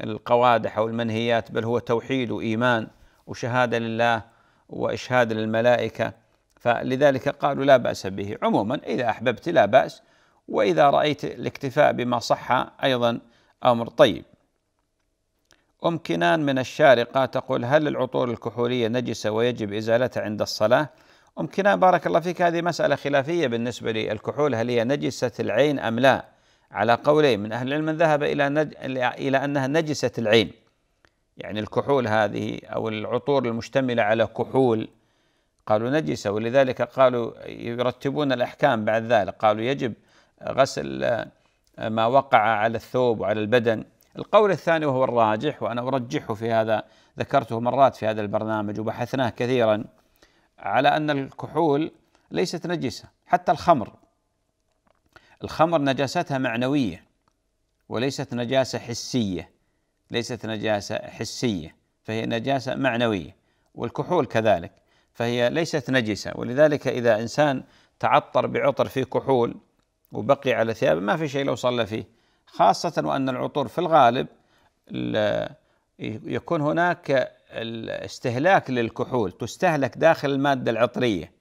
القوادح او المنهيات بل هو توحيد وايمان وشهاده لله واشهاد للملائكه فلذلك قالوا لا باس به عموما اذا احببت لا باس واذا رايت الاكتفاء بما صح ايضا امر طيب أم كنان من الشارقة تقول هل العطور الكحولية نجسة ويجب إزالتها عند الصلاة؟ كنان بارك الله فيك هذه مسألة خلافية بالنسبة للكحول هل هي نجسة العين أم لا على قولين من أهل العلم من ذهب إلى نج... إلى أنها نجسة العين يعني الكحول هذه أو العطور المشتملة على كحول قالوا نجسة ولذلك قالوا يرتبون الأحكام بعد ذلك قالوا يجب غسل آه، ما وقع على الثوب وعلى البدن القول الثاني وهو الراجح وأنا أرجحه في هذا ذكرته مرات في هذا البرنامج وبحثناه كثيرا على أن الكحول ليست نجسة حتى الخمر الخمر نجاستها معنوية وليست نجاسة حسية ليست نجاسة حسية فهي نجاسة معنوية والكحول كذلك فهي ليست نجسة ولذلك إذا إنسان تعطر بعطر في كحول وبقي على ثيابه ما في شيء لو صلى فيه خاصة وأن العطور في الغالب يكون هناك الاستهلاك للكحول تستهلك داخل المادة العطرية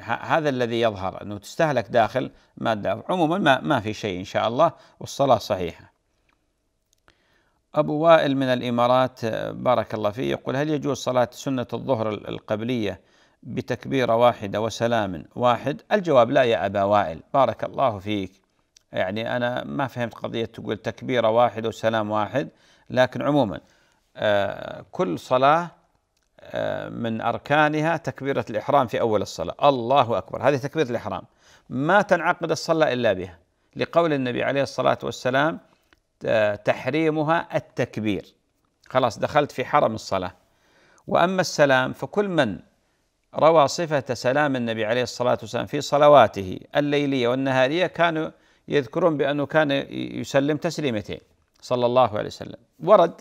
هذا الذي يظهر أنه تستهلك داخل مادة عموما ما, ما في شيء إن شاء الله والصلاة صحيحة أبو وائل من الإمارات بارك الله فيه يقول هل يجوز صلاة سنة الظهر القبلية بتكبيرة واحدة وسلام واحد الجواب لا يا أبا وائل بارك الله فيك يعني أنا ما فهمت قضية تقول تكبيرة واحد وسلام واحد لكن عموما آه، كل صلاة آه، من أركانها تكبيرة الإحرام في أول الصلاة الله أكبر هذه تكبيرة الإحرام ما تنعقد الصلاة إلا بها لقول النبي عليه الصلاة والسلام آه، تحريمها التكبير خلاص دخلت في حرم الصلاة وأما السلام فكل من روى صفة سلام النبي عليه الصلاة والسلام في صلواته الليلية والنهارية كانوا يذكرون بأنه كان يسلم تسليمتين صلى الله عليه وسلم ورد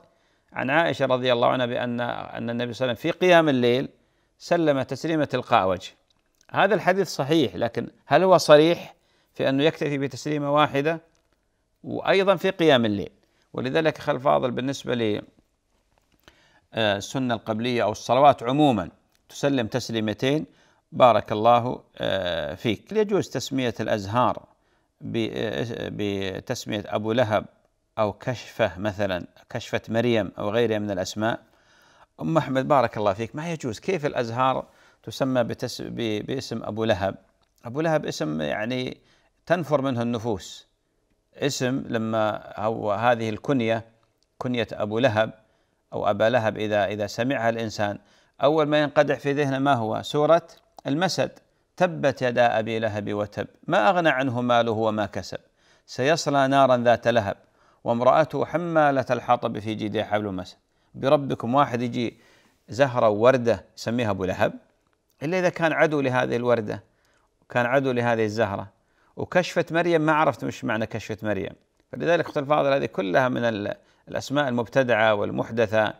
عن عائشة رضي الله عنها بأن أن النبي صلى الله عليه وسلم في قيام الليل سلم تسليمة تلقاء وجه هذا الحديث صحيح لكن هل هو صريح في أنه يكتفي بتسليمة واحدة وأيضا في قيام الليل ولذلك خلف فاضل بالنسبة لي آه، السنة القبلية أو الصلوات عموما تسلم تسليمتين بارك الله آه، فيك يجوز تسمية الأزهار آه، بتسمية أبو لهب أو كشفة مثلا كشفة مريم أو غيرها من الأسماء أم أحمد بارك الله فيك ما يجوز كيف الأزهار تسمى بتس باسم أبو لهب أبو لهب اسم يعني تنفر منه النفوس اسم لما هو هذه الكنية كنية أبو لهب أو أبا لهب إذا إذا سمعها الإنسان أول ما ينقدح في ذهنه ما هو سورة المسد تبت يدا أبي لهب وتب ما أغنى عنه ماله وما كسب سيصلى نارا ذات لهب وامرأته حمالة الحطب في جيدها حبل مسد بربكم واحد يجي زهرة ووردة يسميها أبو لهب إلا إذا كان عدو لهذه الوردة كان عدو لهذه الزهرة وكشفت مريم ما عرفت مش معنى كشفت مريم فلذلك أخت الفاضل هذه كلها من الأسماء المبتدعة والمحدثة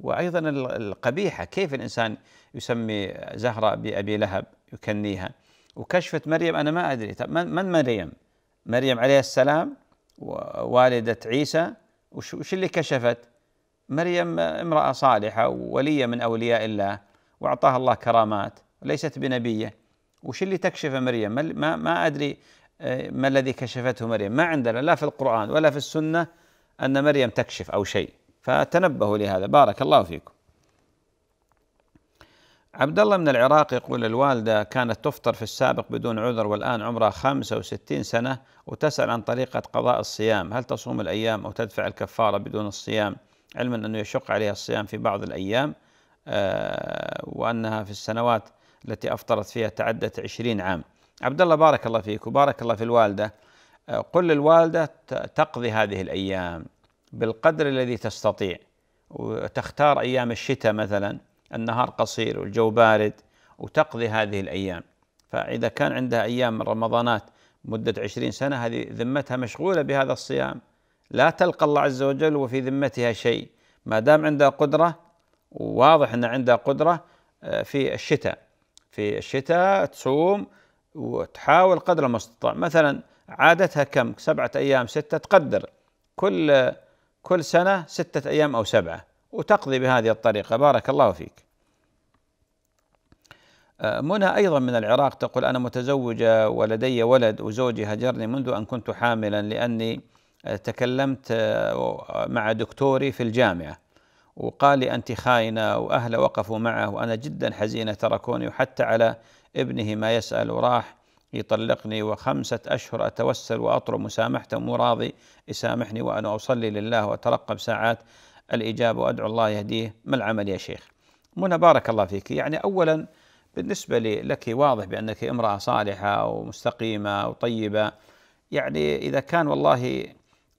وأيضا القبيحة كيف الإنسان يسمي زهرة بأبي لهب يكنيها وكشفت مريم أنا ما أدري طب من مريم مريم عليه السلام ووالدة عيسى وش اللي كشفت؟ مريم امرأة صالحة وولية من أولياء الله وأعطاها الله كرامات ليست بنبية وش اللي تكشفه مريم؟ ما ما أدري آه، ما الذي كشفته مريم؟ ما عندنا لا في القرآن ولا في السنة أن مريم تكشف أو شيء فتنبهوا لهذا بارك الله فيكم عبد الله من العراق يقول الوالدة كانت تفطر في السابق بدون عذر والآن عمرها 65 سنة وتسأل عن طريقة قضاء الصيام هل تصوم الأيام أو تدفع الكفارة بدون الصيام علما أنه يشق عليها الصيام في بعض الأيام آه، وأنها في السنوات التي أفطرت فيها تعدت 20 عام عبد الله بارك الله فيك وبارك الله في الوالدة آه، قل للوالدة تقضي هذه الأيام بالقدر الذي تستطيع وتختار أيام الشتاء مثلاً النهار قصير والجو بارد وتقضي هذه الأيام فإذا كان عندها أيام من رمضانات مدة عشرين سنة هذه ذمتها مشغولة بهذا الصيام لا تلقى الله عز وجل وفي ذمتها شيء ما دام عندها قدرة وواضح أن عندها قدرة آه، في الشتاء في الشتاء تصوم وتحاول قدر المستطاع مثلا عادتها كم سبعة أيام ستة تقدر كل كل سنة ستة أيام أو سبعة وتقضي بهذه الطريقة بارك الله فيك أه، منى أيضا من العراق تقول أنا متزوجة ولدي ولد وزوجي هجرني منذ أن كنت حاملا لأني أه، تكلمت أه، مع دكتوري في الجامعة وقال لي أنت خاينة وأهله وقفوا معه وأنا جدا حزينة تركوني وحتى على ابنه ما يسأل وراح يطلقني وخمسة أشهر أتوسل وأطلب مسامحته مو راضي يسامحني وأنا أصلي لله وأترقب ساعات الإجابة وأدعو الله يهديه ما العمل يا شيخ منى بارك الله فيك يعني أولا بالنسبة لك واضح بأنك امرأة صالحة ومستقيمة وطيبة يعني إذا كان والله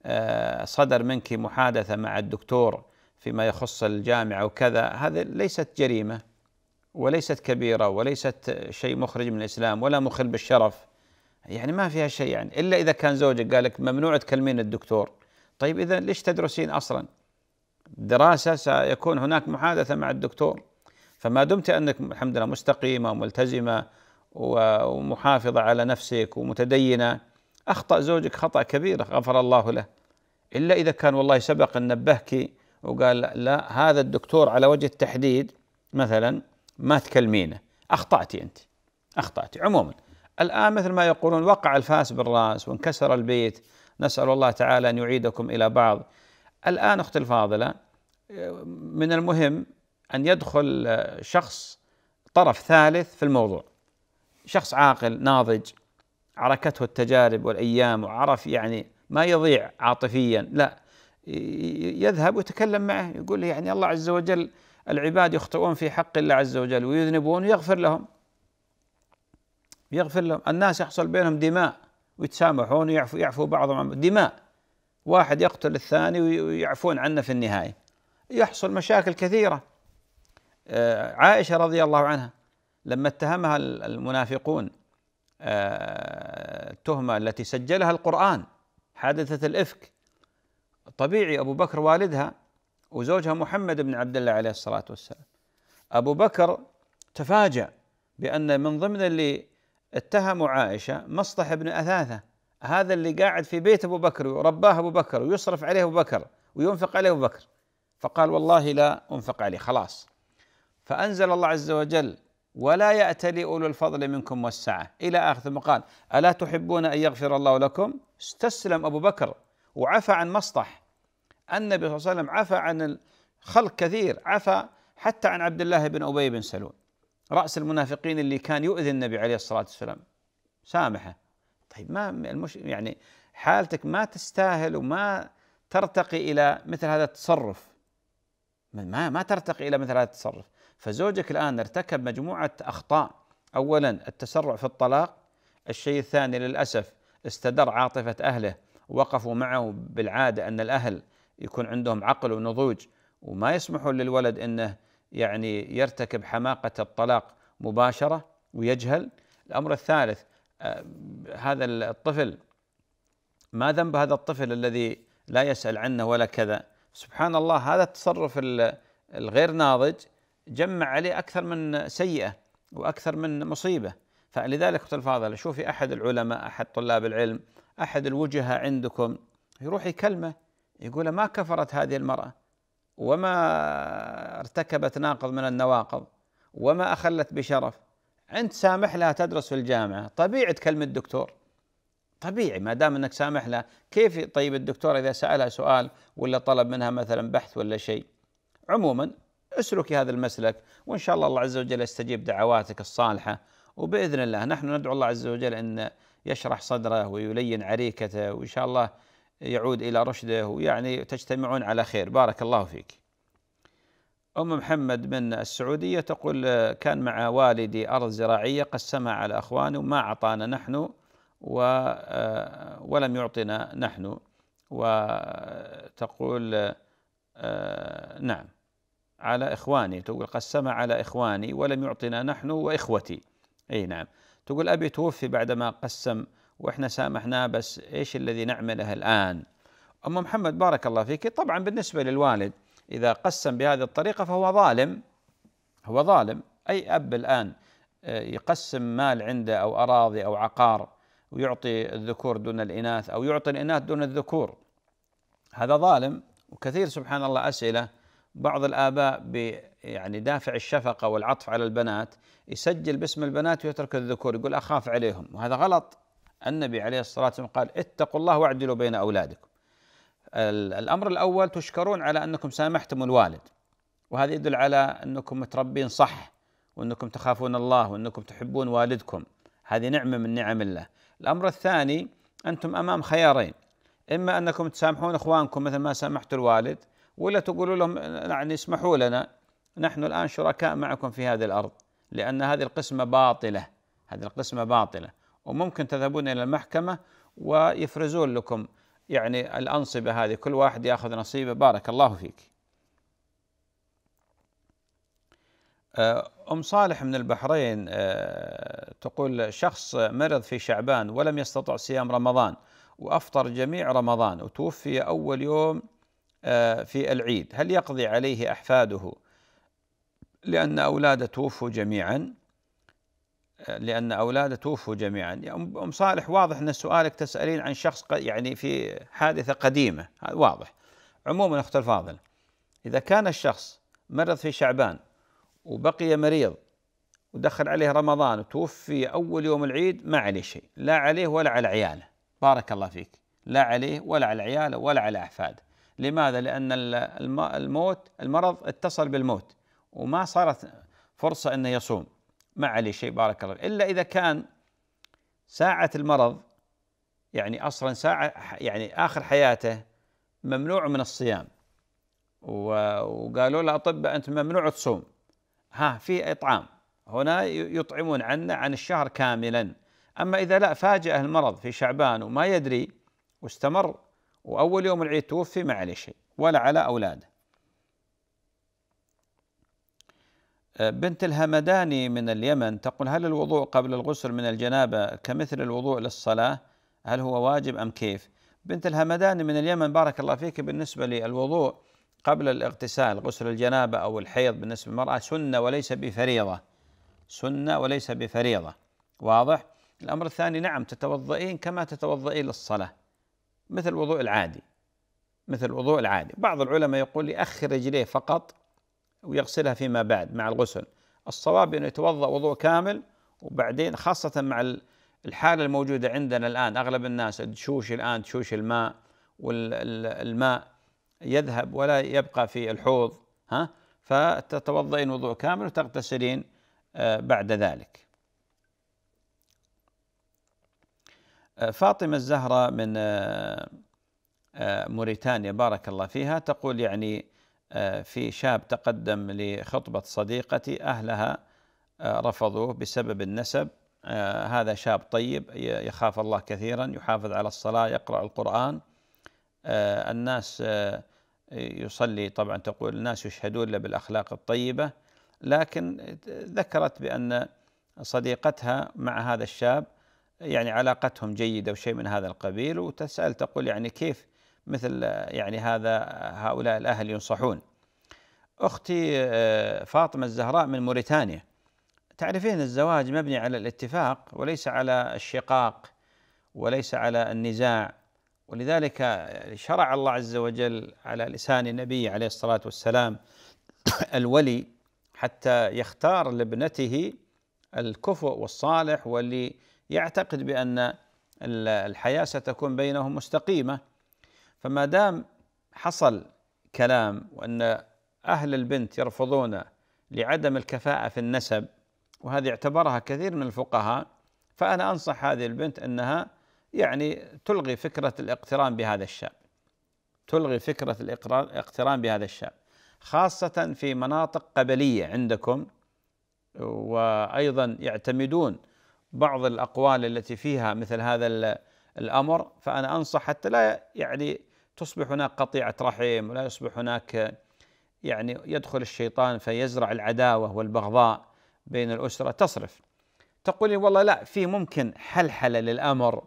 آه، صدر منك محادثة مع الدكتور فيما يخص الجامعة وكذا هذه ليست جريمة وليست كبيرة وليست شيء مخرج من الإسلام ولا مخل بالشرف يعني ما فيها شيء يعني إلا إذا كان زوجك قال لك ممنوع تكلمين الدكتور طيب إذا ليش تدرسين أصلاً دراسه سيكون هناك محادثه مع الدكتور فما دمت انك الحمد لله مستقيمه وملتزمه ومحافظه على نفسك ومتدينه اخطا زوجك خطا كبير غفر الله له الا اذا كان والله سبق ان نبهك وقال لا هذا الدكتور على وجه التحديد مثلا ما تكلمينه اخطاتي انت اخطاتي عموما الان مثل ما يقولون وقع الفاس بالراس وانكسر البيت نسال الله تعالى ان يعيدكم الى بعض الآن أختي الفاضلة من المهم أن يدخل شخص طرف ثالث في الموضوع شخص عاقل ناضج عركته التجارب والأيام وعرف يعني ما يضيع عاطفيا لا يذهب ويتكلم معه يقول له يعني الله عز وجل العباد يخطئون في حق الله عز وجل ويذنبون ويغفر لهم يغفر لهم الناس يحصل بينهم دماء ويتسامحون ويعفو يعفو بعضهم دماء واحد يقتل الثاني ويعفون عنه في النهايه يحصل مشاكل كثيره آه، عائشه رضي الله عنها لما اتهمها المنافقون آه، التهمه التي سجلها القران حادثه الافك طبيعي ابو بكر والدها وزوجها محمد بن عبد الله عليه الصلاه والسلام ابو بكر تفاجأ بأن من ضمن اللي اتهموا عائشة مصطح بن أثاثة هذا اللي قاعد في بيت ابو بكر ورباه ابو بكر ويصرف عليه ابو بكر وينفق عليه ابو بكر فقال والله لا انفق عليه خلاص فانزل الله عز وجل ولا يأتلي أولو الفضل منكم والسعة إلى آخر ثم قال ألا تحبون أن يغفر الله لكم استسلم أبو بكر وعفى عن مسطح النبي صلى الله عليه وسلم عفى عن خلق كثير عفى حتى عن عبد الله بن أبي بن سلول رأس المنافقين اللي كان يؤذي النبي عليه الصلاة والسلام سامحه طيب ما المش يعني حالتك ما تستاهل وما ترتقي الى مثل هذا التصرف ما ما ترتقي الى مثل هذا التصرف فزوجك الان ارتكب مجموعه اخطاء اولا التسرع في الطلاق الشيء الثاني للاسف استدر عاطفه اهله وقفوا معه بالعاده ان الاهل يكون عندهم عقل ونضوج وما يسمحون للولد انه يعني يرتكب حماقه الطلاق مباشره ويجهل الامر الثالث هذا الطفل ما ذنب هذا الطفل الذي لا يسأل عنه ولا كذا سبحان الله هذا التصرف الغير ناضج جمع عليه أكثر من سيئة وأكثر من مصيبة فلذلك أختي الفاضلة شوفي أحد العلماء أحد طلاب العلم أحد الوجهاء عندكم يروح يكلمه يقول ما كفرت هذه المرأة وما ارتكبت ناقض من النواقض وما أخلت بشرف انت سامح لها تدرس في الجامعه طبيعي تكلم الدكتور طبيعي ما دام انك سامح لها كيف طيب الدكتور اذا سالها سؤال ولا طلب منها مثلا بحث ولا شيء عموما اسلكي هذا المسلك وان شاء الله الله عز وجل يستجيب دعواتك الصالحه وباذن الله نحن ندعو الله عز وجل ان يشرح صدره ويلين عريكته وان شاء الله يعود الى رشده ويعني تجتمعون على خير بارك الله فيك أم محمد من السعودية تقول آه، كان مع والدي أرض زراعية قسمها على أخوانه ما أعطانا نحن و آه، ولم يعطنا نحن وتقول آه، نعم على إخواني تقول قسمها على إخواني ولم يعطنا نحن وإخوتي أي نعم تقول أبي توفي بعدما قسم وإحنا سامحناه بس إيش الذي نعمله الآن أم محمد بارك الله فيك طبعا بالنسبة للوالد إذا قسم بهذه الطريقة فهو ظالم هو ظالم أي أب الآن آه، يقسم مال عنده أو أراضي أو عقار ويعطي الذكور دون الإناث أو يعطي الإناث دون الذكور هذا ظالم وكثير سبحان الله أسئلة بعض الآباء يعني دافع الشفقة والعطف على البنات يسجل باسم البنات ويترك الذكور يقول أخاف عليهم وهذا غلط النبي عليه الصلاة والسلام قال اتقوا الله واعدلوا بين أولادكم الأمر الأول تشكرون على أنكم سامحتم الوالد وهذا يدل على أنكم متربين صح وأنكم تخافون الله وأنكم تحبون والدكم هذه نعمة من نعم الله الأمر الثاني أنتم أمام خيارين إما أنكم تسامحون إخوانكم مثل ما سامحتوا الوالد ولا تقولوا لهم يعني اسمحوا لنا نحن الآن شركاء معكم في هذه الأرض لأن هذه القسمة باطلة هذه القسمة باطلة وممكن تذهبون إلى المحكمة ويفرزون لكم يعني الأنصبة هذه كل واحد يأخذ نصيبه بارك الله فيك أم صالح من البحرين آه، تقول شخص مرض في شعبان ولم يستطع صيام رمضان وأفطر جميع رمضان وتوفي أول يوم آه، في العيد هل يقضي عليه أحفاده لأن أولاده توفوا جميعاً لأن أولاده توفوا جميعا أم صالح واضح أن سؤالك تسألين عن شخص يعني في حادثة قديمة هذا واضح عموما أخت الفاضل إذا كان الشخص مرض في شعبان وبقي مريض ودخل عليه رمضان وتوفي أول يوم العيد ما عليه شيء لا عليه ولا على عياله بارك الله فيك لا عليه ولا على عياله ولا على أحفاده لماذا؟ لأن الموت المرض اتصل بالموت وما صارت فرصة أنه يصوم ما عليه شيء بارك الله إلا إذا كان ساعة المرض يعني أصلا ساعة يعني آخر حياته ممنوع من الصيام وقالوا له أطباء أنت ممنوع تصوم ها في إطعام هنا يطعمون عنا عن الشهر كاملا أما إذا لا فاجأه المرض في شعبان وما يدري واستمر وأول يوم العيد توفي ما عليه شيء ولا على أولاده بنت الهمداني من اليمن تقول هل الوضوء قبل الغسل من الجنابة كمثل الوضوء للصلاة هل هو واجب أم كيف بنت الهمداني من اليمن بارك الله فيك بالنسبة للوضوء قبل الاغتسال غسل الجنابة أو الحيض بالنسبة للمرأة سنة وليس بفريضة سنة وليس بفريضة واضح الأمر الثاني نعم تتوضئين كما تتوضئين للصلاة مثل الوضوء العادي مثل الوضوء العادي بعض العلماء يقول لي أخر رجليه فقط ويغسلها فيما بعد مع الغسل الصواب انه يتوضا وضوء كامل وبعدين خاصه مع الحاله الموجوده عندنا الان اغلب الناس تشوش الان تشوش الماء والماء يذهب ولا يبقى في الحوض ها فتتوضئين وضوء كامل وتغتسلين آه، بعد ذلك آه، فاطمة الزهرة من آه، موريتانيا بارك الله فيها تقول يعني آه، في شاب تقدم لخطبة صديقتي أهلها آه، رفضوه بسبب النسب آه، هذا شاب طيب يخاف الله كثيرا يحافظ على الصلاة يقرأ القرآن الناس يصلي طبعا تقول الناس يشهدون له بالأخلاق الطيبة لكن ذكرت بأن صديقتها مع هذا الشاب يعني علاقتهم جيدة وشيء من هذا القبيل وتسأل تقول يعني كيف مثل يعني هذا هؤلاء الأهل ينصحون أختي آه، فاطمة الزهراء من موريتانيا تعرفين الزواج مبني على الاتفاق وليس على الشقاق وليس على النزاع ولذلك آه، شرع الله عز وجل على لسان النبي عليه الصلاة والسلام الولي حتى يختار لابنته الكفؤ والصالح واللي يعتقد بأن الحياة ستكون بينهم مستقيمة فما دام حصل كلام وأن أهل البنت يرفضون لعدم الكفاءة في النسب وهذه اعتبرها كثير من الفقهاء فأنا أنصح هذه البنت أنها يعني تلغي فكرة الاقتران بهذا الشاب تلغي فكرة الاقتران بهذا الشاب خاصة في مناطق قبلية عندكم وأيضا يعتمدون بعض الأقوال التي فيها مثل هذا الأمر فأنا أنصح حتى لا يعني تصبح هناك قطيعة رحم ولا يصبح هناك يعني يدخل الشيطان فيزرع العداوة والبغضاء بين الأسرة تصرف تقول لي والله لا في ممكن حلحلة للأمر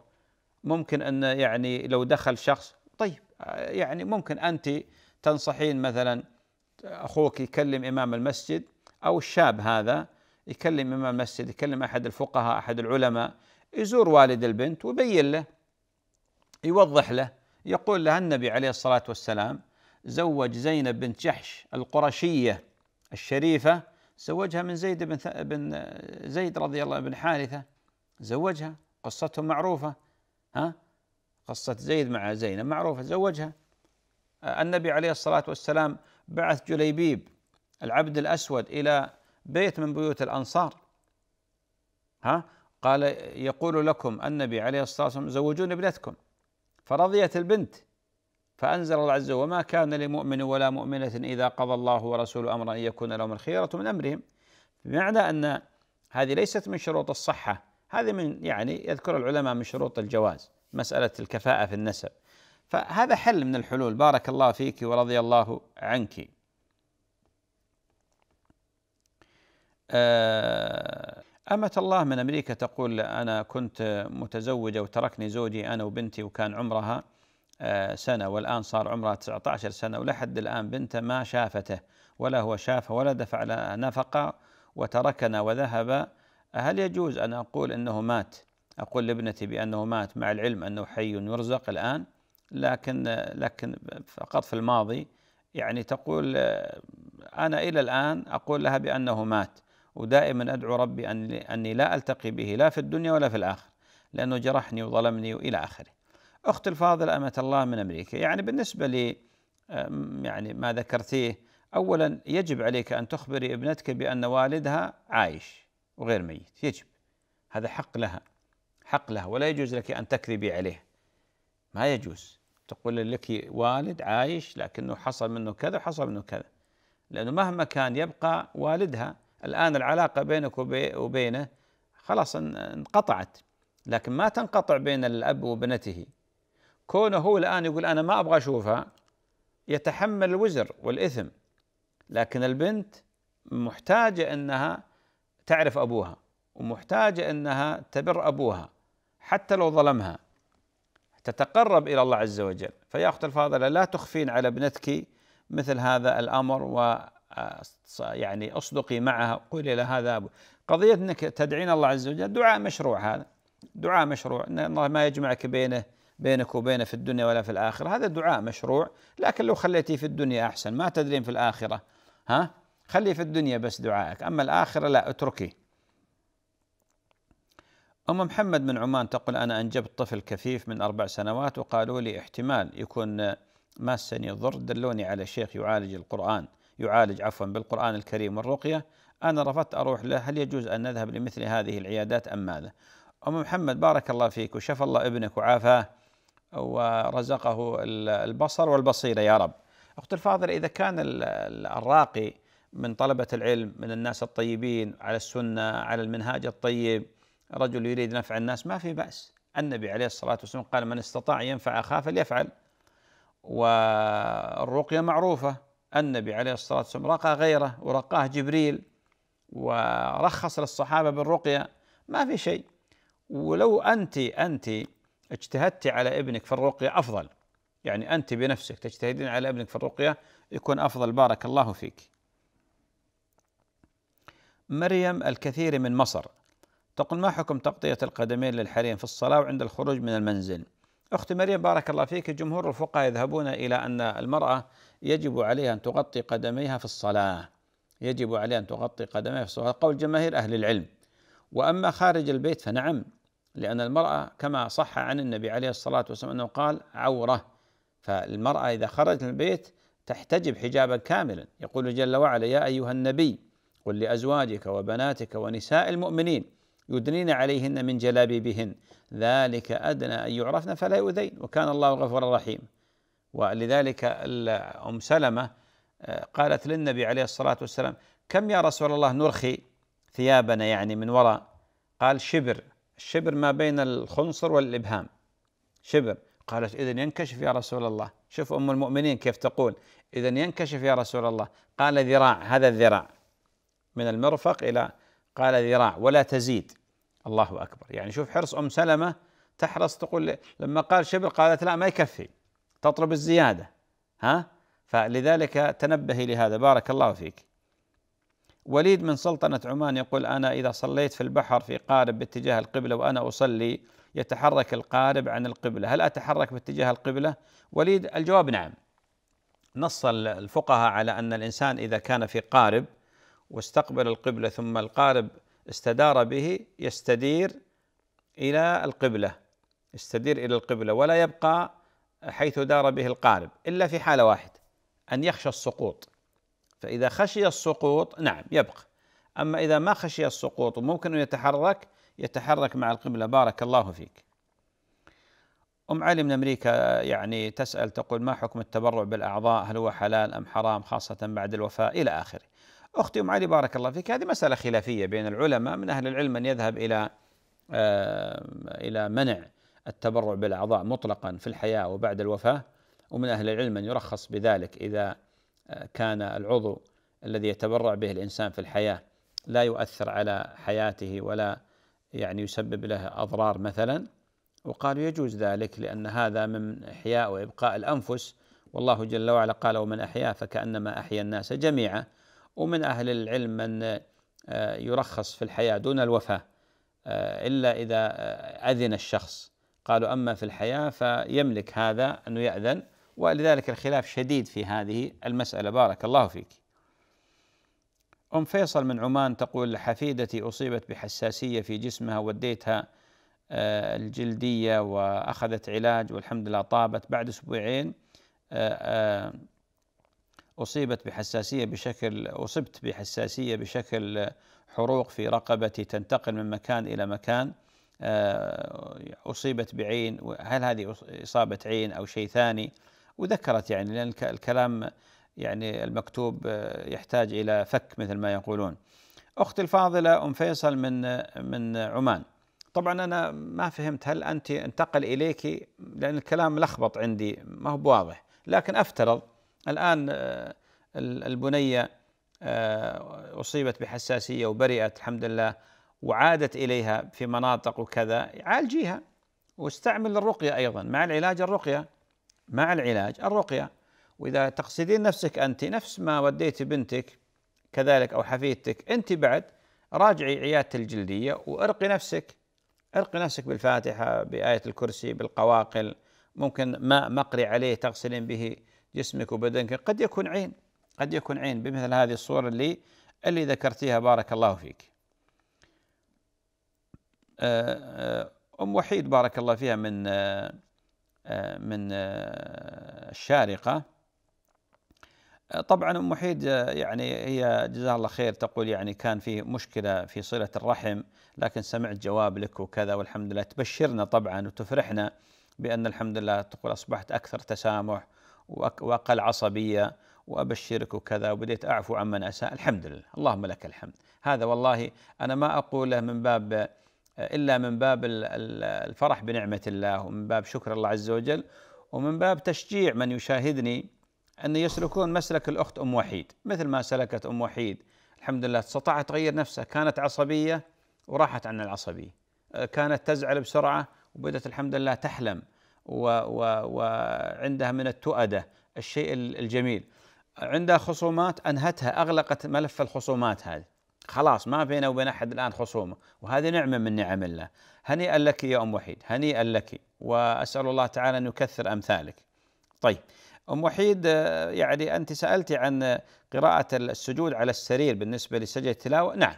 ممكن أن يعني لو دخل شخص طيب يعني ممكن أنت تنصحين مثلا أخوك يكلم إمام المسجد أو الشاب هذا يكلم إمام المسجد يكلم أحد الفقهاء أحد العلماء يزور والد البنت ويبين له يوضح له يقول لها النبي عليه الصلاة والسلام زوج زينب بنت جحش القرشية الشريفة زوجها من زيد بن, بن زيد رضي الله بن حارثة زوجها قصتهم معروفة ها قصة زيد مع زينب معروفة زوجها النبي عليه الصلاة والسلام بعث جليبيب العبد الأسود إلى بيت من بيوت الأنصار ها قال يقول لكم النبي عليه الصلاة والسلام زوجون ابنتكم فرضيت البنت فأنزل الله عز وجل وما كان لمؤمن ولا مؤمنة إذا قضى الله ورسوله أمرا أن يكون لهم الخيرة من أمرهم بمعنى أن هذه ليست من شروط الصحة هذه من يعني يذكر العلماء من شروط الجواز مسألة الكفاءة في النسب فهذا حل من الحلول بارك الله فيك ورضي الله عنك آه أمة الله من أمريكا تقول أنا كنت متزوجة وتركني زوجي أنا وبنتي وكان عمرها آه، سنة والآن صار عمرها 19 سنة ولحد الآن بنته ما شافته ولا هو شافها ولا دفع لها نفقة وتركنا وذهب هل يجوز أن أقول أنه مات أقول لابنتي بأنه مات مع العلم أنه حي يرزق الآن لكن لكن فقط في الماضي يعني تقول آه، أنا إلى الآن أقول لها بأنه مات ودائما أدعو ربي أني لا ألتقي به لا في الدنيا ولا في الآخرة لأنه جرحني وظلمني وإلى آخره أخت الفاضلة أمة الله من أمريكا يعني بالنسبة لي يعني ما ذكرتيه أولا يجب عليك أن تخبري ابنتك بأن والدها عايش وغير ميت يجب هذا حق لها حق لها ولا يجوز لك أن تكذبي عليه ما يجوز تقول لك والد عايش لكنه حصل منه كذا وحصل منه كذا لأنه مهما كان يبقى والدها الآن العلاقة بينك وبينه خلاص انقطعت لكن ما تنقطع بين الأب وابنته كونه هو الآن يقول أنا ما أبغى أشوفها يتحمل الوزر والإثم لكن البنت محتاجة أنها تعرف أبوها ومحتاجة أنها تبر أبوها حتى لو ظلمها تتقرب إلى الله عز وجل فيا أخت الفاضلة لا تخفين على ابنتك مثل هذا الأمر و يعني اصدقي معها قولي لها هذا أبو قضية أنك تدعين الله عز وجل دعاء مشروع هذا دعاء مشروع أن الله ما يجمعك بينه بينك وبينه في الدنيا ولا في الآخرة هذا دعاء مشروع لكن لو خليتيه في الدنيا أحسن ما تدرين في الآخرة ها خلي في الدنيا بس دعائك أما الآخرة لا اتركي أم محمد من عمان تقول أنا أنجبت طفل كفيف من أربع سنوات وقالوا لي احتمال يكون ماسني ضر دلوني على شيخ يعالج القرآن يعالج عفوا بالقرآن الكريم والرقية أنا رفضت أروح له هل يجوز أن نذهب لمثل هذه العيادات أم ماذا أم محمد بارك الله فيك وشفى الله ابنك وعافاه ورزقه البصر والبصيرة يا رب أخت الفاضل إذا كان الراقي من طلبة العلم من الناس الطيبين على السنة على المنهاج الطيب رجل يريد نفع الناس ما في بأس النبي عليه الصلاة والسلام قال من استطاع ينفع أخاه فليفعل والرقية معروفة النبي عليه الصلاة والسلام رقى غيره ورقاه جبريل ورخص للصحابة بالرقية ما في شيء ولو أنت أنت اجتهدت على ابنك في الرقية أفضل يعني أنت بنفسك تجتهدين على ابنك في الرقية يكون أفضل بارك الله فيك مريم الكثير من مصر تقول ما حكم تغطية القدمين للحريم في الصلاة وعند الخروج من المنزل أختي مريم بارك الله فيك جمهور الفقهاء يذهبون إلى أن المرأة يجب عليها أن تغطي قدميها في الصلاة يجب عليها أن تغطي قدميها في الصلاة قول جماهير أهل العلم وأما خارج البيت فنعم لأن المرأة كما صح عن النبي عليه الصلاة والسلام أنه قال عورة فالمرأة إذا خرجت من البيت تحتجب حجابا كاملا يقول جل وعلا يا أيها النبي قل لأزواجك وبناتك ونساء المؤمنين يدنين عليهن من جلابيبهن ذلك أدنى أن يعرفن فلا يؤذين وكان الله غفورا رحيما ولذلك أم سلمة آه، قالت للنبي عليه الصلاة والسلام كم يا رسول الله نرخي ثيابنا يعني من وراء قال شبر الشبر ما بين الخنصر والإبهام شبر قالت إذا ينكشف يا رسول الله شوف أم المؤمنين كيف تقول إذا ينكشف يا رسول الله قال ذراع هذا الذراع من المرفق إلى قال ذراع ولا تزيد الله أكبر يعني شوف حرص أم سلمة تحرص تقول لما قال شبر قالت لا ما يكفي تطلب الزيادة ها فلذلك تنبهي لهذا بارك الله فيك وليد من سلطنة عمان يقول أنا إذا صليت في البحر في قارب باتجاه القبلة وأنا أصلي يتحرك القارب عن القبلة هل أتحرك باتجاه القبلة وليد الجواب نعم نص الفقهاء على أن الإنسان إذا كان في قارب واستقبل القبلة ثم القارب استدار به يستدير إلى القبلة يستدير إلى القبلة ولا يبقى حيث دار به القارب إلا في حالة واحدة أن يخشى السقوط فإذا خشي السقوط نعم يبقى أما إذا ما خشي السقوط وممكن أن يتحرك يتحرك مع القبلة بارك الله فيك أم علي من أمريكا يعني تسأل تقول ما حكم التبرع بالأعضاء هل هو حلال أم حرام خاصة بعد الوفاة إلى آخره أختي أم علي بارك الله فيك هذه مسألة خلافية بين العلماء من أهل العلم من يذهب إلى آه، إلى منع التبرع بالأعضاء مطلقا في الحياة وبعد الوفاة ومن أهل العلم من يرخص بذلك إذا آه، كان العضو الذي يتبرع به الإنسان في الحياة لا يؤثر على حياته ولا يعني يسبب له أضرار مثلا وقالوا يجوز ذلك لأن هذا من إحياء وإبقاء الأنفس والله جل وعلا قال ومن أحيا فكأنما أحيا الناس جميعا ومن أهل العلم من آه، يرخص في الحياة دون الوفاة آه، إلا إذا أذن الشخص قالوا أما في الحياة فيملك هذا أنه يأذن ولذلك الخلاف شديد في هذه المسألة بارك الله فيك أم فيصل من عمان تقول حفيدتي أصيبت بحساسية في جسمها وديتها آه، الجلدية وأخذت علاج والحمد لله طابت بعد أسبوعين آه، آه، أصيبت بحساسية بشكل أصبت بحساسية بشكل حروق في رقبتي تنتقل من مكان إلى مكان آه، أصيبت بعين هل هذه إصابة عين أو شيء ثاني وذكرت يعني لأن الكلام يعني المكتوب آه، يحتاج إلى فك مثل ما يقولون أختي الفاضلة أم فيصل من من عمان طبعا أنا ما فهمت هل أنت انتقل إليك لأن الكلام ملخبط عندي ما هو بواضح لكن أفترض الآن آه، البنية أصيبت بحساسية وبرئت الحمد لله وعادت إليها في مناطق وكذا عالجيها واستعمل الرقية أيضا مع العلاج الرقية مع العلاج الرقية وإذا تقصدين نفسك أنت نفس ما وديتي بنتك كذلك أو حفيدتك أنت بعد راجعي عيادة الجلدية وارقي نفسك ارقي نفسك بالفاتحة بآية الكرسي بالقواقل ممكن ماء مقري عليه تغسلين به جسمك وبدنك قد يكون عين قد يكون عين بمثل هذه الصورة اللي اللي ذكرتيها بارك الله فيك آه، آه، أم وحيد بارك الله فيها من آه، من الشارقة طبعا أم وحيد يعني هي جزاها الله خير تقول يعني كان في مشكلة في صلة الرحم لكن سمعت جواب لك وكذا والحمد لله تبشرنا طبعا وتفرحنا بأن الحمد لله تقول أصبحت أكثر تسامح وأقل عصبية وأبشرك وكذا وبديت أعفو عمن أساء الحمد لله اللهم لك الحمد هذا والله أنا ما أقوله من باب إلا من باب الفرح بنعمة الله ومن باب شكر الله عز وجل ومن باب تشجيع من يشاهدني أن يسلكون مسلك الأخت أم وحيد مثل ما سلكت أم وحيد الحمد لله استطاعت تغير نفسها كانت عصبية وراحت عن العصبية آه، كانت تزعل بسرعة وبدت الحمد لله تحلم وعندها من التؤدة الشيء الجميل عندها خصومات أنهتها أغلقت ملف الخصومات هذه خلاص ما بينه وبين احد الان خصومه وهذه نعمه من نعم الله هنيئا لك يا ام وحيد هنيئا لك واسال الله تعالى ان يكثر امثالك طيب ام وحيد آه، يعني انت سالتي عن قراءه السجود على السرير بالنسبه لسجده التلاوه نعم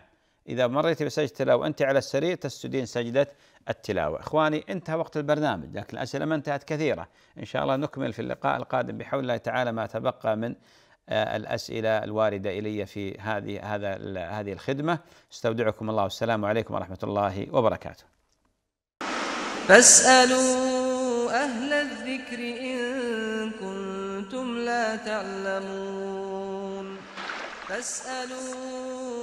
اذا مريتي بسجده التلاوه انت على السرير تسجدين سجده التلاوه اخواني انتهى وقت البرنامج لكن الاسئله ما انتهت كثيره ان شاء الله نكمل في اللقاء القادم بحول الله تعالى ما تبقى من آه، الأسئلة الواردة إلي في هذه هذا هذه الخدمة استودعكم الله والسلام عليكم ورحمة الله وبركاته فاسألوا أهل الذكر إن كنتم لا تعلمون فاسألوا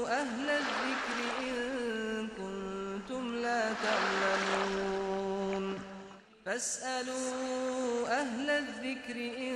أهل الذكر إن كنتم لا تعلمون فاسألوا أهل الذكر إن